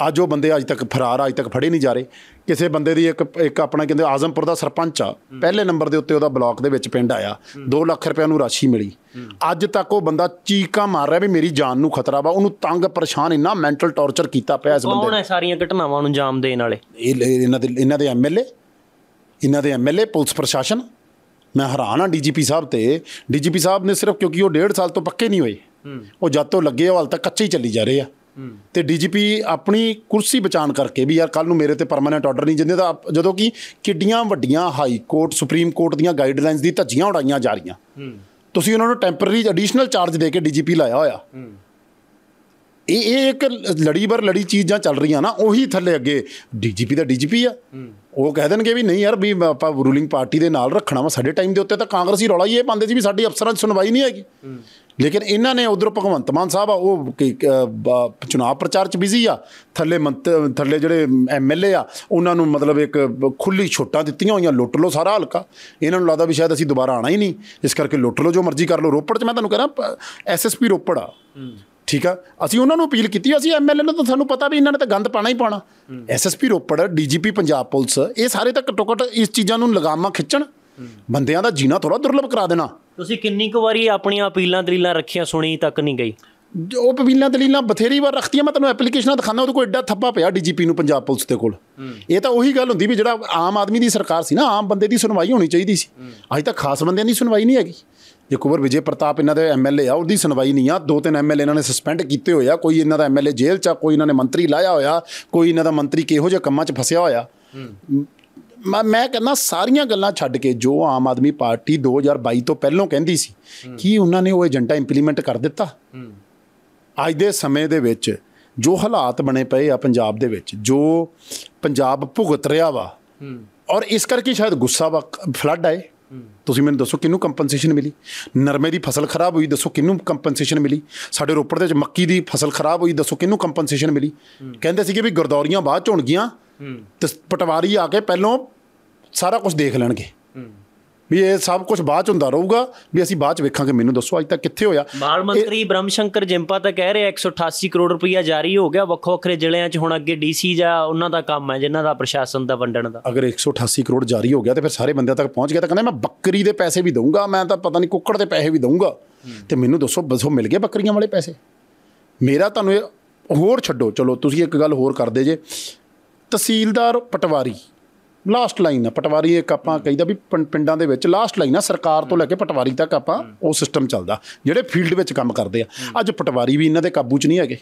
ਅੱਜ ਉਹ ਬੰਦੇ ਅੱਜ ਤੱਕ ਫਰਾਰ ਅੱਜ ਤੱਕ ਫੜੇ ਨਹੀਂ ਜਾ ਰਹੇ ਕਿਸੇ ਬੰਦੇ ਦੀ ਇੱਕ ਇੱਕ ਆਪਣਾ ਕਹਿੰਦੇ ਆਜ਼ਮਪੁਰ ਦਾ ਸਰਪੰਚ ਆ ਪਹਿਲੇ ਨੰਬਰ ਦੇ ਉੱਤੇ ਉਹਦਾ ਬਲਾਕ ਦੇ ਵਿੱਚ ਪਿੰਡ ਆਇਆ 2 ਲੱਖ ਰੁਪਏ ਨੂੰ ਰਾਸ਼ੀ ਮਿਲੀ ਅੱਜ ਤੱਕ ਉਹ ਬੰਦਾ ਚੀਕਾਂ ਮਾਰ ਰਿਹਾ ਵੀ ਮੇਰੀ ਜਾਨ ਨੂੰ ਖਤਰਾ ਵਾ ਉਹਨੂੰ ਤੰਗ ਪਰੇਸ਼ਾਨ ਇੰਨਾ ਮੈਂਟਲ ਟੌਰਚਰ ਕੀਤਾ ਪਿਆ ਇਸ ਬੰਦੇ ਨੇ ਉਹਨੇ ਹੈ ਸਾਰੀਆਂ ਘਟਨਾਵਾਂ ਨੂੰ ਜਾਮ ਦੇਣ ਵਾਲੇ ਇਹ ਇਹਨਾਂ ਦੇ ਇਹਨਾਂ ਦੇ ਐਮਐਲਏ ਇਹਨਾਂ ਦੇ ਐਮਐਲਏ ਪੁਲਿਸ ਪ੍ਰਸ਼ਾਸਨ ਮੈਂ ਹੈਰਾਨ ਡੀਜੀਪੀ ਸਾਹਿਬ ਤੇ ਡੀਜੀਪੀ ਸਾਹਿਬ ਨੇ ਸਿਰਫ ਕਿਉਂਕਿ ਉਹ 1.5 ਸਾਲ ਤੋਂ ਪੱਕੇ ਨਹੀਂ ਹੋਏ ਉਹ ਜਦ ਤੋਂ ਲੱਗੇ ਹਾਲ ਤੱਕ ਕੱਚੇ ਹੀ ਚੱਲੀ ਜਾ ਰਹੇ ਆ ਤੇ ਡੀਜੀਪੀ ਆਪਣੀ ਕੁਰਸੀ ਬਚਾਣ ਕਰਕੇ ਵੀ ਯਾਰ ਕੱਲ ਨੂੰ ਮੇਰੇ ਤੇ ਪਰਮਨੈਂਟ ਆਰਡਰ ਨਹੀਂ ਜਿੰਦੇ ਦਾ ਜਦੋਂ ਕਿ ਕਿੱਡੀਆਂ ਵੱਡੀਆਂ ਹਾਈ ਕੋਰਟ ਸੁਪਰੀਮ ਕੋਰਟ ਦੀਆਂ ਗਾਈਡਲਾਈਨਸ ਦੀ ਧੱਜੀਆਂ ਉਡਾਈਆਂ ਜਾ ਰਹੀਆਂ ਤੁਸੀਂ ਉਹਨਾਂ ਨੂੰ ਟੈਂਪਰਰੀ ਐਡੀਸ਼ਨਲ ਚਾਰਜ ਦੇ ਕੇ ਡੀਜੀਪੀ ਲਾਇਆ ਹੋਇਆ ਇਹ ਇਹ ਇੱਕ ਬਰ ਲੜੀ ਚੀਜ਼ਾਂ ਚੱਲ ਰਹੀਆਂ ਨਾ ਉਹੀ ਥੱਲੇ ਅੱਗੇ ਡੀਜੀਪੀ ਦਾ ਡੀਜੀਪੀ ਆ ਉਹ ਕਹਿ ਦੇਣਗੇ ਵੀ ਨਹੀਂ ਯਾਰ ਵੀ ਆਪਾਂ ਰੂਲਿੰਗ ਪਾਰਟੀ ਦੇ ਨਾਲ ਰੱਖਣਾ ਵਾ ਸਾਡੇ ਟਾਈਮ ਦੇ ਉੱਤੇ ਤਾਂ ਕਾਂਗਰਸ ਹੀ ਰੌਲਾ ਹੀ ਇਹ ਪਾਉਂਦੇ ਸੀ ਵੀ ਸਾਡੀ ਅਫਸਰਾਂ 'ਚ ਸੁਣਵਾਈ ਨਹੀਂ ਹੈਗੀ ਲੇਕਿਨ ਇਹਨਾਂ ਨੇ ਉਧਰ ਭਗਵੰਤ ਮਾਨ ਸਾਹਿਬ ਆ ਉਹ ਚੋਣਾਂ ਪ੍ਰਚਾਰ 'ਚ ਬਿਜ਼ੀ ਆ ਥੱਲੇ ਥੱਲੇ ਜਿਹੜੇ ਐਮਐਲਏ ਆ ਉਹਨਾਂ ਨੂੰ ਮਤਲਬ ਇੱਕ ਖੁੱਲੀ ਛੋਟਾਂ ਦਿੱਤੀਆਂ ਹੋਈਆਂ ਲੁੱਟ ਲਓ ਸਾਰਾ ਹਲਕਾ ਇਹਨਾਂ ਨੂੰ ਲੱਗਦਾ ਵੀ ਸ਼ਾਇਦ ਅਸੀਂ ਦੁਬਾਰਾ ਆਣਾ ਹੀ ਨਹੀਂ ਇਸ ਕਰਕੇ ਲੁੱਟ ਲਓ ਜੋ ਮਰਜ਼ੀ ਕਰ ਲਓ ਰੋਪੜ 'ਚ ਮੈਂ ਤੁਹਾਨੂੰ ਕਹਿੰਦਾ ਐਸਐਸਪੀ ਰੋਪੜ ਆ ਠੀਕ ਆ ਅਸੀਂ ਉਹਨਾਂ ਨੂੰ ਅਪੀਲ ਕੀਤੀ ਅਸੀਂ ਐਮਐਲਏ ਨੂੰ ਤਾਂ ਸਾਨੂੰ ਪਤਾ ਵੀ ਇਹਨਾਂ ਨੇ ਤਾਂ ਗੰਦ ਪਾਣਾ ਹੀ ਪਾਣਾ SSP Ropar DGP Punjab police ਇਹ ਸਾਰੇ ਤਾਂ ਘਟੋ ਘਟ ਇਸ ਚੀਜ਼ਾਂ ਨੂੰ ਲਗਾਮਾਂ ਖਿੱਚਣ ਬੰਦਿਆਂ ਦਾ ਜੀਣਾ ਥੋੜਾ ਦੁਰਲਭ ਕਰਾ ਦੇਣਾ ਤੁਸੀਂ ਕਿੰਨੀ ਕੁ ਵਾਰੀ ਆਪਣੀਆਂ ਅਪੀਲਾਂ ਦਲੀਲਾਂ ਰੱਖੀਆਂ ਸੁਣੀ ਤੱਕ ਨਹੀਂ ਗਈ ਉਹ ਪਵੀਲਾਂ ਦਲੀਲਾਂ ਬਥੇਰੀ ਵਾਰ ਰੱਖਤੀਆਂ ਮੈਂ ਤੁਹਾਨੂੰ ਐਪਲੀਕੇਸ਼ਨਾਂ ਦਿਖਾਣਾ ਉਹਦੇ ਕੋਲ ਐਡਾ ਥੱਪਾ ਪਿਆ ਡੀਜੀਪੀ ਨੂੰ ਪੰਜਾਬ ਪੁਲਿਸ ਦੇ ਕੋਲ ਇਹ ਤਾਂ ਉਹੀ ਗੱਲ ਹੁੰਦੀ ਵੀ ਜਿਹੜਾ ਆਮ ਆਦਮੀ ਦੀ ਸਰਕਾਰ ਸੀ ਨਾ ਆਮ ਬੰਦੇ ਦੀ ਸੁਣਵਾਈ ਹੋਣੀ ਚਾਹੀਦੀ ਸੀ ਅੱਜ ਤਾਂ ਖਾਸ ਬੰਦਿਆਂ ਦੀ ਸੁਣਵਾਈ ਨਹੀਂ ਹੈਗੀ ਜੇ ਕੁਬਰ ਵਿਜੇ ਪ੍ਰਤਾਪ ਇਹਨਾਂ ਦੇ ਐਮਐਲਏ ਆ ਉਹਦੀ ਸੁਣਵਾਈ ਨਹੀਂ ਆ ਦੋ ਤਿੰਨ ਐਮਐਲਏ ਇਹਨਾਂ ਨੇ ਸਸਪੈਂਡ ਕੀਤੇ ਹੋਏ ਆ ਕੋਈ ਇਹਨਾਂ ਦਾ ਐਮਐਲਏ ਜੇਲ੍ਹ 'ਚ ਕੋਈ ਇਹਨਾਂ ਨੇ ਮੰਤਰੀ ਲਾਇਆ ਹੋਇਆ ਕੋਈ ਇਹਨਾਂ ਦਾ ਮੰਤਰੀ ਕਿਹੋ ਜਿਹੇ ਕੰਮਾਂ 'ਚ ਫਸਿਆ ਹੋਇਆ ਮੈਂ ਮੈਂ ਕਹਿੰਦਾ ਸਾਰੀਆਂ ਗੱਲਾਂ ਛੱਡ ਕੇ ਜੋ ਆਮ ਆਦਮੀ ਪਾਰਟੀ 2022 ਤੋਂ ਪਹਿਲਾਂ ਕਹਿੰਦੀ ਸੀ ਕੀ ਉਹਨਾਂ ਨੇ ਉਹ ਏਜੰਡਾ ਇੰਪਲੀਮੈਂਟ ਕਰ ਦਿੱਤਾ ਅੱਜ ਦੇ ਸਮੇਂ ਦੇ ਵਿੱਚ ਜੋ ਹਾਲਾਤ ਬਣੇ ਪਏ ਆ ਪੰਜਾਬ ਦੇ ਵਿੱਚ ਜੋ ਪੰਜਾਬ ਭੁਗਤ ਰਿਹਾ ਵਾ ਔਰ ਇਸ ਕਰਕੇ ਸ਼ਾਇਦ ਗੁੱਸਾ ਵਾ ਫਲੱਡ ਆਏ ਤੁਸੀਂ ਮੈਨੂੰ ਦੱਸੋ ਕਿੰਨੂੰ ਕੰਪਨਸੇਸ਼ਨ ਮਿਲੀ ਨਰਮੇ ਦੀ ਫਸਲ ਖਰਾਬ ਹੋਈ ਦੱਸੋ ਕਿੰਨੂੰ ਕੰਪਨਸੇਸ਼ਨ ਮਿਲੀ ਸਾਡੇ ਰੋਪੜ ਦੇ ਵਿੱਚ ਮੱਕੀ ਦੀ ਫਸਲ ਖਰਾਬ ਹੋਈ ਦੱਸੋ ਕਿੰਨੂੰ ਕੰਪਨਸੇਸ਼ਨ ਮਿਲੀ ਕਹਿੰਦੇ ਸੀਗੇ ਵੀ ਗਰਦੌਰੀਆਂ ਬਾਅਦ ਚ ਹੋਣਗੀਆਂ ਤੇ ਪਟਵਾਰੀ ਆ ਕੇ ਪਹਿਲਾਂ ਸਾਰਾ ਕੁਝ ਦੇਖ ਲੈਣਗੇ ਵੀ ਇਹ ਸਭ ਕੁਝ ਬਾਅਦ ਚ ਹੁੰਦਾ ਰਹੂਗਾ ਵੀ ਅਸੀਂ ਬਾਅਦ ਚ ਵੇਖਾਂਗੇ ਮੈਨੂੰ ਦੱਸੋ ਅੱਜ ਤੱਕ ਕਿੱਥੇ ਹੋਇਆ ਮਾਲ ਮੰਤਰੀ ਬ੍ਰਹਮਸ਼ੰਕਰ ਜਿੰਪਾ ਤਾਂ ਕਹਿ ਰਿਹਾ 188 ਕਰੋੜ ਰੁਪਇਆ ਜਾਰੀ ਹੋ ਗਿਆ ਵੱਖੋ ਵੱਖਰੇ ਜ਼ਿਲ੍ਹਿਆਂ 'ਚ ਹੁਣ ਅੱਗੇ ਡੀਸੀ ਜਾਂ ਉਹਨਾਂ ਦਾ ਕੰਮ ਹੈ ਜਿਨ੍ਹਾਂ ਦਾ ਪ੍ਰਸ਼ਾਸਨ ਦਾ ਵੰਡਣ ਦਾ ਅਗਰ 188 ਕਰੋੜ ਜਾਰੀ ਹੋ ਗਿਆ ਤੇ ਫਿਰ ਸਾਰੇ ਬੰਦਿਆਂ ਤੱਕ ਪਹੁੰਚ ਗਿਆ ਤਾਂ ਕਹਿੰਦਾ ਮੈਂ ਬੱਕਰੀ ਦੇ ਪੈਸੇ ਵੀ ਦਊਂਗਾ ਮੈਂ ਤਾਂ ਪਤਾ ਨਹੀਂ ਕੁੱਕੜ ਦੇ ਪੈਸੇ ਵੀ ਦਊਂਗਾ ਤੇ ਮੈਨੂੰ ਦੱਸੋ ਬਸੋ ਮਿਲ ਗਏ ਬੱਕਰੀਆਂ ਵਾਲੇ ਪੈਸੇ ਮੇਰਾ ਤੁਹਾਨੂੰ ਹੋਰ ਛੱਡੋ ਚਲੋ ਤੁਸੀਂ ਇੱਕ ਗੱਲ ਹੋਰ ਕਰਦੇ ਜੇ ਤਹਿਸੀਲਦਾਰ ਪਟਵਾਰੀ ਲਾਸਟ ਲਾਈਨ ਆ ਪਟਵਾਰੀ ਇੱਕ ਆਪਾਂ ਕਹਿੰਦਾ ਵੀ ਪਿੰਡਾਂ ਦੇ ਵਿੱਚ ਲਾਸਟ ਲਾਈਨ ਆ ਸਰਕਾਰ ਤੋਂ ਲੈ ਕੇ ਪਟਵਾਰੀ ਤੱਕ ਆਪਾਂ ਉਹ ਸਿਸਟਮ ਚੱਲਦਾ ਜਿਹੜੇ ਫੀਲਡ ਵਿੱਚ ਕੰਮ ਕਰਦੇ ਆ ਅੱਜ ਪਟਵਾਰੀ ਵੀ ਇਹਨਾਂ ਦੇ ਕਾਬੂ 'ਚ ਨਹੀਂ ਹੈਗੇ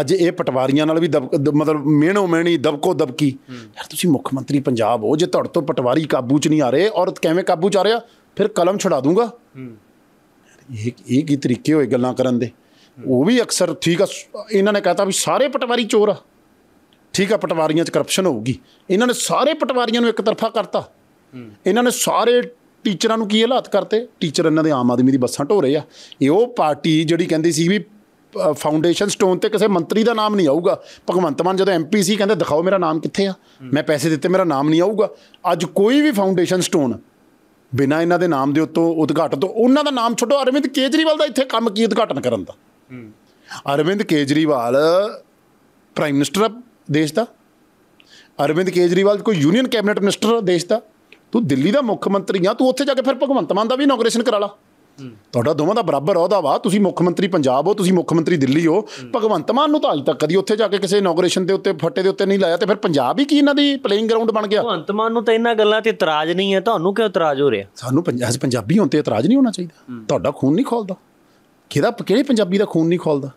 ਅੱਜ ਇਹ ਪਟਵਾਰੀਆਂ ਨਾਲ ਵੀ ਮਤਲਬ ਮਿਹਣੋ ਮਿਹਣੀ ਦਬਕੋ ਦਬਕੀ ਯਾਰ ਤੁਸੀਂ ਮੁੱਖ ਮੰਤਰੀ ਪੰਜਾਬ ਹੋ ਜੇ ਤੁਹਾਡੇ ਤੋਂ ਪਟਵਾਰੀ ਕਾਬੂ 'ਚ ਨਹੀਂ ਆ ਰਹੇ ਔਰ ਕਿਵੇਂ ਕਾਬੂ 'ਚ ਆ ਰਿਹਾ ਫਿਰ ਕਲਮ ਛੁਡਾ ਦੂੰਗਾ ਇਹ ਇਹ ਕੀ ਤਰੀਕੇ ਹੋਏ ਗੱਲਾਂ ਕਰਨ ਦੇ ਉਹ ਵੀ ਅਕਸਰ ਠੀਕ ਆ ਇਹਨਾਂ ਨੇ ਕਹਤਾ ਵੀ ਸਾਰੇ ਪਟਵਾਰੀ ਚੋਰ ਆ ਠੀਕ ਆ ਪਟਵਾਰੀਆਂ 'ਚ ਕਰਪਸ਼ਨ ਹੋਊਗੀ ਇਹਨਾਂ ਨੇ ਸਾਰੇ ਪਟਵਾਰੀਆਂ ਨੂੰ ਇੱਕ ਤਰਫਾ ਕਰਤਾ ਇਹਨਾਂ ਨੇ ਸਾਰੇ ਟੀਚਰਾਂ ਨੂੰ ਕੀ ਹਾਲਾਤ ਕਰਤੇ ਟੀਚਰ ਇਹਨਾਂ ਦੇ ਆਮ ਆਦਮੀ ਦੀ ਬੱਸਾਂ ਢੋ ਰਹੇ ਆ ਇਹ ਉਹ ਪਾਰਟੀ ਜਿਹੜੀ ਕਹਿੰਦੀ ਸੀ ਵੀ ਫਾਊਂਡੇਸ਼ਨ ਸਟੋਨ ਤੇ ਕਿਸੇ ਮੰਤਰੀ ਦਾ ਨਾਮ ਨਹੀਂ ਆਊਗਾ ਭਗਵੰਤ ਮਾਨ ਜਦੋਂ ਐਮਪੀ ਸੀ ਕਹਿੰਦੇ ਦਿਖਾਓ ਮੇਰਾ ਨਾਮ ਕਿੱਥੇ ਆ ਮੈਂ ਪੈਸੇ ਦਿੱਤੇ ਮੇਰਾ ਨਾਮ ਨਹੀਂ ਆਊਗਾ ਅੱਜ ਕੋਈ ਵੀ ਫਾਊਂਡੇਸ਼ਨ ਸਟੋਨ ਬਿਨਾਂ ਇਹਨਾਂ ਦੇ ਨਾਮ ਦੇ ਉੱਤੋਂ ਉਦਘਾਟਨ ਤੋਂ ਉਹਨਾਂ ਦਾ ਨਾਮ ਛੱਡੋ ਅਰਵਿੰਦ ਕੇਜਰੀਵਾਲ ਦਾ ਇੱਥੇ ਕੰਮ ਕੀ ਉਦਘਾਟਨ ਕਰਨ ਦਾ ਅਰਵਿੰਦ ਕੇਜਰੀਵਾਲ ਪ੍ਰਾਈਮ ਮਿਨਿਸਟਰ ਦੇਸ਼ ਦਾ ਅਰਵਿੰਦ ਕੇਜਰੀਵਾਲ ਕੋਈ ਯੂਨੀਅਨ ਕੈਬਨਿਟ ਮਿਨਿਸਟਰ ਦੇਸ਼ ਦਾ ਤੂੰ ਦਿੱਲੀ ਦਾ ਮੁੱਖ ਮੰਤਰੀ ਆ ਤੂੰ ਉੱਥੇ ਜਾ ਕੇ ਫਿਰ ਭਗਵੰਤ ਮਾਨ ਦਾ ਵੀ ਇਨੋਗ੍ਰੇਸ਼ਨ ਕਰਾ ਲਾ ਤੁਹਾਡਾ ਦੋਵਾਂ ਦਾ ਬਰਾਬਰ ਅਹੁਦਾ ਵਾ ਤੁਸੀਂ ਮੁੱਖ ਮੰਤਰੀ ਪੰਜਾਬ ਹੋ ਤੁਸੀਂ ਮੁੱਖ ਮੰਤਰੀ ਦਿੱਲੀ ਹੋ ਭਗਵੰਤ ਮਾਨ ਨੂੰ ਤਾਂ ਅਜੇ ਤੱਕ ਕਦੀ ਉੱਥੇ ਜਾ ਕੇ ਕਿਸੇ ਇਨੋਗ੍ਰੇਸ਼ਨ ਦੇ ਉੱਤੇ ਫੱਟੇ ਦੇ ਉੱਤੇ ਨਹੀਂ ਲਾਇਆ ਤੇ ਫਿਰ ਪੰਜਾਬ ਹੀ ਕੀ ਇਹਨਾਂ ਦੀ ਪਲੇਇੰਗ ਗਰਾਊਂਡ ਬਣ ਗਿਆ ਭਗਵੰਤ ਮਾਨ ਨੂੰ ਤਾਂ ਇਹਨਾਂ ਗੱਲਾਂ ਤੇ ਇਤਰਾਜ਼ ਨਹੀਂ ਹੈ ਤੁਹਾਨੂੰ ਕਿਉਂ ਇਤਰਾਜ਼ ਹੋ ਰਿਹਾ ਸਾਨੂੰ ਪੰਜਾਬੀ ਹੋਣ ਤੇ ਇਤਰਾਜ਼ ਨਹੀਂ ਹੋਣਾ ਚਾਹੀਦਾ ਤੁਹਾਡਾ ਖੂਨ ਨਹੀਂ ਖੋਲਦਾ ਕਿਹਦਾ ਕਿਹੜੇ ਪੰਜਾਬੀ ਦਾ ਖੂਨ ਨਹੀਂ ਖੋਲਦਾ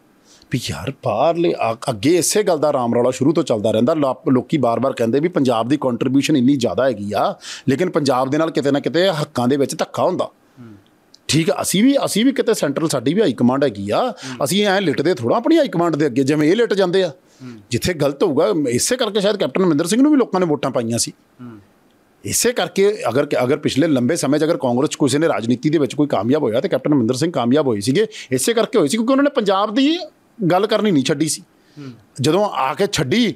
ਵੀ ਯਾਰ ਬਾਹਰਲੇ ਅੱਗੇ ਇਸੇ ਗੱਲ ਦਾ ਰਾਮ ਰੌਲਾ ਸ਼ੁਰੂ ਤੋਂ ਚੱਲਦਾ ਰਹਿੰਦਾ ਲੋਕੀ ਬਾਰ-ਬਾਰ ਕਹਿੰਦੇ ਵੀ ਪੰਜਾਬ ਦੀ ਕੰਟਰੀਬਿਊਸ਼ਨ ਇੰਨੀ ਜ਼ਿਆਦਾ ਹੈਗੀ ਆ ਲੇਕਿਨ ਪੰਜਾਬ ਦੇ ਨਾਲ ਕਿਤੇ ਨਾ ਕਿਤੇ ਹੱਕਾਂ ਦੇ ਵਿੱਚ ਧੱਕਾ ਹੁੰਦਾ ਠੀਕ ਹੈ ਅਸੀਂ ਵੀ ਅਸੀਂ ਵੀ ਕਿਤੇ ਸੈਂਟਰਲ ਸਾਡੀ ਵੀ ਹਾਈ ਕਮਾਂਡ ਹੈਗੀ ਆ ਅਸੀਂ ਐ ਲਿਟਦੇ ਥੋੜਾ ਆਪਣੀ ਹਾਈ ਕਮਾਂਡ ਦੇ ਅੱਗੇ ਜਿਵੇਂ ਇਹ ਲਿਟ ਜਾਂਦੇ ਆ ਜਿੱਥੇ ਗਲਤ ਹੋਊਗਾ ਇਸੇ ਕਰਕੇ ਸ਼ਾਇਦ ਕੈਪਟਨ ਮਨਿੰਦਰ ਸਿੰਘ ਨੂੰ ਵੀ ਲੋਕਾਂ ਨੇ ਵੋਟਾਂ ਪਾਈਆਂ ਸੀ ਇਸੇ ਕਰਕੇ ਅਗਰ ਅਗਰ ਪਿਛਲੇ ਲੰਬੇ ਸਮੇਂ 'ਚ ਅਗਰ ਕਾਂਗਰਸ 'ਚ ਕਿਸੇ ਨੇ ਰਾਜਨੀਤੀ ਦੇ ਵਿੱਚ ਕੋਈ ਕਾਮਯਾਬ ਹੋਇਆ ਤੇ ਕੈਪਟਨ ਮਨਿੰਦਰ ਸਿੰਘ ਕਾਮਯਾਬ ਹੋਏ ਸੀਗੇ ਇਸੇ ਕਰਕੇ ਹੋਏ ਸੀ ਕਿਉਂਕਿ ਉਹਨਾਂ ਨੇ ਪੰਜਾਬ ਦੀ ਗੱਲ ਕਰਨੀ ਨਹੀਂ ਛੱਡੀ ਸੀ ਜਦੋਂ ਆ ਕੇ ਛੱਡੀ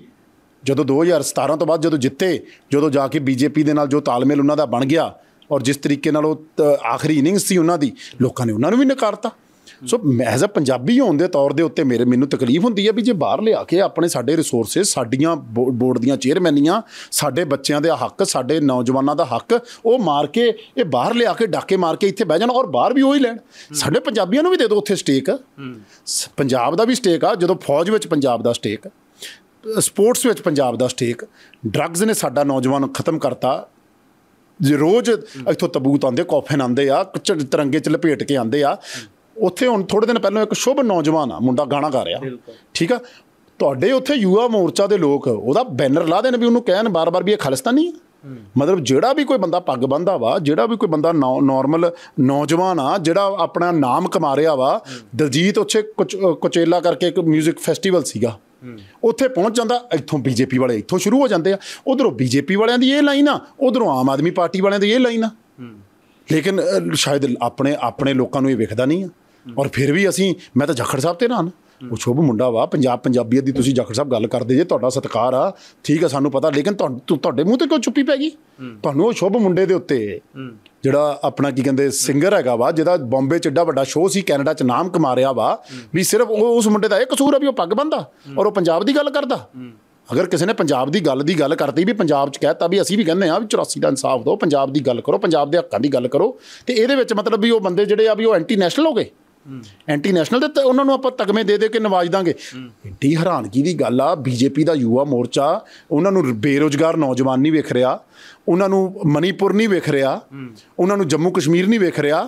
ਜਦੋਂ 2017 ਤੋਂ ਬਾਅਦ ਜਦੋਂ ਜਿੱਤੇ ਜਦੋਂ ਜਾ ਕੇ ਬੀਜੇਪੀ ਦੇ ਨਾਲ ਜੋ ਤਾਲਮੇਲ ਉਹਨਾਂ ਦਾ ਬਣ ਗਿਆ ਔਰ ਜਿਸ ਤਰੀਕੇ ਨਾਲ ਉਹ ਆਖਰੀ ਇਨਿੰਗਸ ਸੀ ਉਹਨਾਂ ਦੀ ਲੋਕਾਂ ਨੇ ਉਹਨਾਂ ਨੂੰ ਵੀ ਨਕਾਰਤਾ ਸੋ ਐਜ਼ ਅ ਪੰਜਾਬੀ ਹੋਣ ਦੇ ਤੌਰ ਦੇ ਉੱਤੇ ਮੇਰੇ ਮੈਨੂੰ ਤਕਲੀਫ ਹੁੰਦੀ ਹੈ ਵੀ ਜੇ ਬਾਹਰ ਲਿਆ ਕੇ ਆਪਣੇ ਸਾਡੇ ਰਿਸੋਰਸਸ ਸਾਡੀਆਂ ਬੋਰਡ ਦੀਆਂ ਚੇਅਰਮੈਨੀਆਂ ਸਾਡੇ ਬੱਚਿਆਂ ਦੇ ਹੱਕ ਸਾਡੇ ਨੌਜਵਾਨਾਂ ਦਾ ਹੱਕ ਉਹ ਮਾਰ ਕੇ ਇਹ ਬਾਹਰ ਲਿਆ ਕੇ ਡਾਕੇ ਮਾਰ ਕੇ ਇੱਥੇ ਬਹਿ ਜਾਣ ਔਰ ਬਾਹਰ ਵੀ ਉਹੀ ਲੈਣ ਸਾਡੇ ਪੰਜਾਬੀਆਂ ਨੂੰ ਵੀ ਦੇ ਦਿਓ ਉੱਥੇ ਸਟੇਕ ਪੰਜਾਬ ਦਾ ਵੀ ਸਟੇਕ ਆ ਜਦੋਂ ਫੌਜ ਵਿੱਚ ਪੰਜਾਬ ਦਾ ਸਟੇਕ ਸਪੋਰਟਸ ਵਿੱਚ ਪੰਜਾਬ ਦਾ ਸਟੇਕ ਡਰੱਗਸ ਨੇ ਸਾਡਾ ਨੌਜਵਾਨ ਖਤਮ ਕਰਤਾ ਜੇ ਰੋਜ਼ ਇਥੋਂ ਤਬੂਤ ਆਉਂਦੇ ਕਾਫੇ ਨਾਂਦੇ ਆ ਤਿਰੰਗੇ ਚ ਲਪੇਟ ਕੇ ਆਉਂਦੇ ਆ ਉੱਥੇ ਹੁਣ ਥੋੜੇ ਦਿਨ ਪਹਿਲਾਂ ਇੱਕ ਸ਼ੁਭ ਨੌਜਵਾਨ ਆ ਮੁੰਡਾ ਗਾਣਾ ਗਾ ਰਿਹਾ ਠੀਕ ਆ ਤੁਹਾਡੇ ਉੱਥੇ ਯੂਆ ਮੋਰਚਾ ਦੇ ਲੋਕ ਉਹਦਾ ਬੈਨਰ ਲਾ ਦੇਣ ਵੀ ਉਹਨੂੰ ਕਹਿਣ ਬਾਰ-ਬਾਰ ਵੀ ਇਹ ਖਾਲਿਸਤਾਨੀ ਹੈ ਮਤਲਬ ਜਿਹੜਾ ਵੀ ਕੋਈ ਬੰਦਾ ਪੱਗ ਬੰਦਾ ਵਾ ਜਿਹੜਾ ਵੀ ਕੋਈ ਬੰਦਾ ਨਾਰਮਲ ਨੌਜਵਾਨ ਆ ਜਿਹੜਾ ਆਪਣਾ ਨਾਮ ਕਮਾ ਰਿਹਾ ਵਾ ਦਲਜੀਤ ਉੱਥੇ ਕੁਚ ਕੁਚੇਲਾ ਕਰਕੇ ਇੱਕ 뮤직 ਫੈਸਟੀਵਲ ਸੀਗਾ ਉੱਥੇ ਪਹੁੰਚ ਜਾਂਦਾ ਇੱਥੋਂ ਬੀਜੇਪੀ ਵਾਲੇ ਇੱਥੋਂ ਸ਼ੁਰੂ ਹੋ ਜਾਂਦੇ ਆ ਉਧਰੋਂ ਬੀਜੇਪੀ ਵਾਲਿਆਂ ਦੀ ਇਹ ਲਾਈਨ ਆ ਉਧਰੋਂ ਆਮ ਆਦਮੀ ਪਾਰਟੀ ਵਾਲਿਆਂ ਦੀ ਇਹ ਲਾਈਨ ਆ ਲੇਕਿਨ ਸ਼ਾਇਦ ਆਪਣੇ ਆਪਣੇ ਲੋਕਾਂ ਨੂੰ ਇਹ ਵਿਖਦਾ ਨਹੀਂ ਆ ਔਰ ਫਿਰ ਵੀ ਅਸੀਂ ਮੈਂ ਤਾਂ ਜਖੜ ਸਾਹਿਬ ਤੇ ਨਾ ਉਹ ਸ਼ੁਭ ਮੁੰਡਾ ਵਾ ਪੰਜਾਬ ਪੰਜਾਬੀਅਤ ਦੀ ਤੁਸੀਂ ਜਖੜ ਸਾਹਿਬ ਗੱਲ ਕਰਦੇ ਜੇ ਤੁਹਾਡਾ ਸਤਕਾਰ ਆ ਠੀਕ ਆ ਸਾਨੂੰ ਪਤਾ ਲੇਕਿਨ ਤੁਹਾਡੇ ਮੂੰਹ ਤੇ ਕਿਉਂ ਚੁੱਪੀ ਪੈ ਗਈ ਤੁਹਾਨੂੰ ਉਹ ਸ਼ੁਭ ਮੁੰਡੇ ਦੇ ਉੱਤੇ ਜਿਹੜਾ ਆਪਣਾ ਕੀ ਕਹਿੰਦੇ ਸਿੰਗਰ ਹੈਗਾ ਵਾ ਜਿਹਦਾ ਬੰਬੇ ਚ ਏਡਾ ਵੱਡਾ ਸ਼ੋਅ ਸੀ ਕੈਨੇਡਾ ਚ ਨਾਮ ਕਮਾ ਰਿਹਾ ਵਾ ਵੀ ਸਿਰਫ ਉਹ ਉਸ ਮੁੰਡੇ ਦਾ ਇਹ ਕਸੂਰ ਆ ਵੀ ਉਹ ਪੱਗ ਬੰਦਾ ਔਰ ਉਹ ਪੰਜਾਬ ਦੀ ਗੱਲ ਕਰਦਾ ਅਗਰ ਕਿਸੇ ਨੇ ਪੰਜਾਬ ਦੀ ਗੱਲ ਦੀ ਗੱਲ ਕਰਤੀ ਵੀ ਪੰਜਾਬ ਚ ਕਹਿਤਾ ਵੀ ਅਸੀਂ ਵੀ ਕਹਿੰਦੇ ਆ ਵੀ 84 ਦਾ ਇਨਸਾਫ ਦੋ ਪੰਜਾਬ ਦੀ ਗੱਲ ਕਰੋ ਪੰਜਾਬ ਦੇ ਹੱਕਾਂ ਦੀ ਗੱਲ ਕਰੋ ਤੇ ਇਹਦੇ ਵਿੱਚ ਮਤਲਬ ਵੀ ਉਹ ਬੰਦੇ ਜਿਹੜੇ ਆ ਵੀ ਉਹ ਐਂਟੀ ਨੈਸ਼ਨਲ ਹੋ ਗਏ ਐਂਟੀ ਨੈਸ਼ਨਲ ਤੇ ਉਹਨਾਂ ਨੂੰ ਆਪਾਂ ਤਗਮੇ ਦੇ ਦੇ ਕੇ ਨਵਾਜ ਦਾਂਗੇ ਏਡੀ ਹੈਰਾਨਗੀ ਦੀ ਗੱਲ ਆ ਬੀਜੇਪੀ ਦਾ ਯੂਵਾ ਮੋਰਚਾ ਉਹਨਾਂ ਨੂੰ ਬੇਰੋਜ਼ਗਾਰ ਨੌਜਵਾਨ ਨਹੀਂ ਵੇਖ ਰਿਹਾ ਉਹਨਾਂ ਨੂੰ ਮਨੀਪੁਰ ਨਹੀਂ ਵੇਖ ਰਿਹਾ ਉਹਨਾਂ ਨੂੰ ਜੰਮੂ ਕਸ਼ਮੀਰ ਨਹੀਂ ਵੇਖ ਰਿਹਾ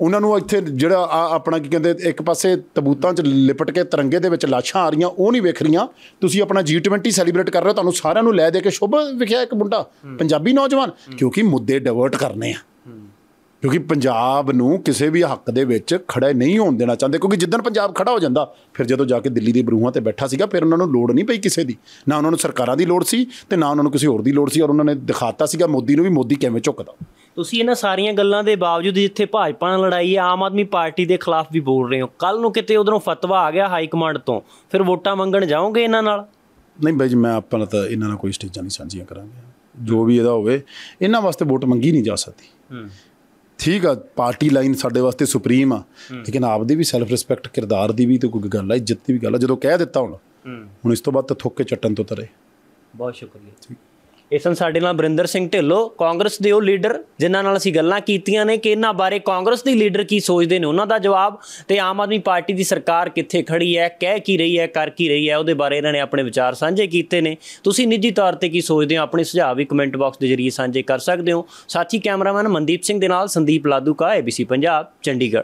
ਉਹਨਾਂ ਨੂੰ ਇੱਥੇ ਜਿਹੜਾ ਆਪਣਾ ਕੀ ਕਹਿੰਦੇ ਇੱਕ ਪਾਸੇ ਤਬੂਤਾਂ 'ਚ ਲਿਪਟ ਕੇ ਤਿਰੰਗੇ ਦੇ ਵਿੱਚ ਲਾਸ਼ਾਂ ਆ ਰਹੀਆਂ ਉਹ ਨਹੀਂ ਵੇਖ ਰਹੀਆਂ ਤੁਸੀਂ ਆਪਣਾ G20 ਸੈਲੀਬ੍ਰੇਟ ਕਰ ਰਹੇ ਹੋ ਤੁਹਾਨੂੰ ਸਾਰਿਆਂ ਨੂੰ ਲੈ ਦੇ ਕੇ ਸ਼ੁਭ ਵਿਖਿਆ ਇੱਕ ਮੁੰਡਾ ਪੰਜਾਬੀ ਨੌਜਵਾਨ ਕਿਉਂਕਿ ਮੁੱਦੇ ਡਿਵਰਟ ਕਰਨੇ ਆ ਕਿਉਂਕਿ ਪੰਜਾਬ ਨੂੰ ਕਿਸੇ ਵੀ ਹੱਕ ਦੇ ਵਿੱਚ ਖੜਾ ਨਹੀਂ ਹੋਣ ਦੇਣਾ ਚਾਹੁੰਦੇ ਕਿਉਂਕਿ ਜਿੱਦਣ ਪੰਜਾਬ ਖੜਾ ਹੋ ਜਾਂਦਾ ਫਿਰ ਜਦੋਂ ਜਾ ਕੇ ਦਿੱਲੀ ਦੀ ਬਰੂਹਾਂ ਤੇ ਬੈਠਾ ਸੀਗਾ ਫਿਰ ਉਹਨਾਂ ਨੂੰ ਲੋੜ ਨਹੀਂ ਪਈ ਕਿਸੇ ਦੀ ਨਾ ਉਹਨਾਂ ਨੂੰ ਸਰਕਾਰਾਂ ਦੀ ਲੋੜ ਸੀ ਤੇ ਨਾ ਉਹਨਾਂ ਨੂੰ ਕਿਸੇ ਹੋਰ ਦੀ ਲੋੜ ਸੀ ਔਰ ਉਹਨਾਂ ਨੇ ਦਿਖਾਤਾ ਸੀਗਾ ਮੋਦੀ ਨੂੰ ਵੀ ਮੋਦੀ ਕਿਵੇਂ ਝੁਕਦਾ ਤੁਸੀਂ ਇਹਨਾਂ ਸਾਰੀਆਂ ਗੱਲਾਂ ਦੇ ਬਾਵਜੂਦ ਜਿੱਥੇ ਭਾਜਪਾ ਨਾਲ ਲੜਾਈ ਹੈ ਆਮ ਆਦਮੀ ਪਾਰਟੀ ਦੇ ਖਿਲਾਫ ਵੀ ਬੋਲ ਰਹੇ ਹੋ ਕੱਲ ਨੂੰ ਕਿਤੇ ਉਧਰੋਂ ਫਤਵਾ ਆ ਗਿਆ ਹਾਈ ਕਮਾਂਡ ਤੋਂ ਫਿਰ ਵੋਟਾਂ ਮੰਗਣ ਜਾਓਗੇ ਇਹਨਾਂ ਨਾਲ ਨਹੀਂ ਬਾਈ ਜੀ ਮੈਂ ਆਪਾਂ ਤਾਂ ਇਹਨਾਂ ਨਾਲ ਕੋਈ ਸਟੇਜਾਂ ਨਹੀਂ ਸਾਂਝੀਆਂ ਕਰਾਂਗੇ ਜੋ ਵੀ ਇਹਦਾ ਹੋਵੇ ਇਹਨਾਂ ਵਾਸਤੇ ਵੋਟ ਮੰਗੀ ਨਹੀਂ ਜਾ ਸਕਦੀ ਠੀਕ ਆ ਪਾਰਟੀ ਲਾਈਨ ਸਾਡੇ ਵਾਸਤੇ ਸੁਪਰੀਮ ਆ ਲੇਕਿਨ ਆਪਦੀ ਵੀ ਸੈਲਫ ਰਿਸਪੈਕਟ ਕਿਰਦਾਰ ਦੀ ਵੀ ਤੇ ਕੋਈ ਗੱਲ ਆ ਇੱਜ਼ਤ ਦੀ ਵੀ ਗੱਲ ਆ ਜਦੋਂ ਕਹਿ ਦਿੱਤਾ ਹੁਣ ਹੁਣ ਇਸ ਤੋਂ ਬਾਅਦ ਤਾਂ ਥੁੱਕ ਕੇ ਚੱਟਣ ਤੋਂ ਤਰੇ ਬਹੁਤ ਸ਼ੁਕਰੀਆ ਇਸ ਸਨ ਸਾਡੇ ਨਾਲ ਬਰਿੰਦਰ ਸਿੰਘ ਢਿੱਲੋਂ ਕਾਂਗਰਸ ਦੇ ਉਹ ਲੀਡਰ ਜਿਨ੍ਹਾਂ ਨਾਲ ਅਸੀਂ ਗੱਲਾਂ ਕੀਤੀਆਂ ਨੇ ਕਿ ਇਹਨਾਂ ਬਾਰੇ ਕਾਂਗਰਸ ਦੀ ਲੀਡਰ ਕੀ ਸੋਚਦੇ ਨੇ ਉਹਨਾਂ ਦਾ ਜਵਾਬ ਤੇ ਆਮ ਆਦਮੀ ਪਾਰਟੀ ਦੀ ਸਰਕਾਰ ਕਿੱਥੇ ਖੜੀ ਹੈ ਕਹਿ ਕੀ ਰਹੀ ਹੈ ਕਰ ਕੀ ਰਹੀ ਹੈ ਉਹਦੇ ਬਾਰੇ ਇਹਨਾਂ ਨੇ ਆਪਣੇ ਵਿਚਾਰ ਸਾਂਝੇ ਕੀਤੇ ਨੇ ਤੁਸੀਂ ਨਿੱਜੀ ਤੌਰ ਤੇ ਕੀ ਸੋਚਦੇ ਹੋ ਆਪਣੇ ਸੁਝਾਅ ਵੀ ਕਮੈਂਟ ਬਾਕਸ ਦੇ ਜ਼ਰੀਏ ਸਾਂਝੇ ਕਰ ਸਕਦੇ ਹੋ ਸਾਥੀ ਕੈਮਰਾਮੈਨ ਮਨਦੀਪ ਸਿੰਘ ਦੇ ਨਾਲ ਸੰਦੀਪ ਲਾਦੂ ਕਾ ABC ਪੰਜਾਬ ਚੰਡੀਗੜ੍ਹ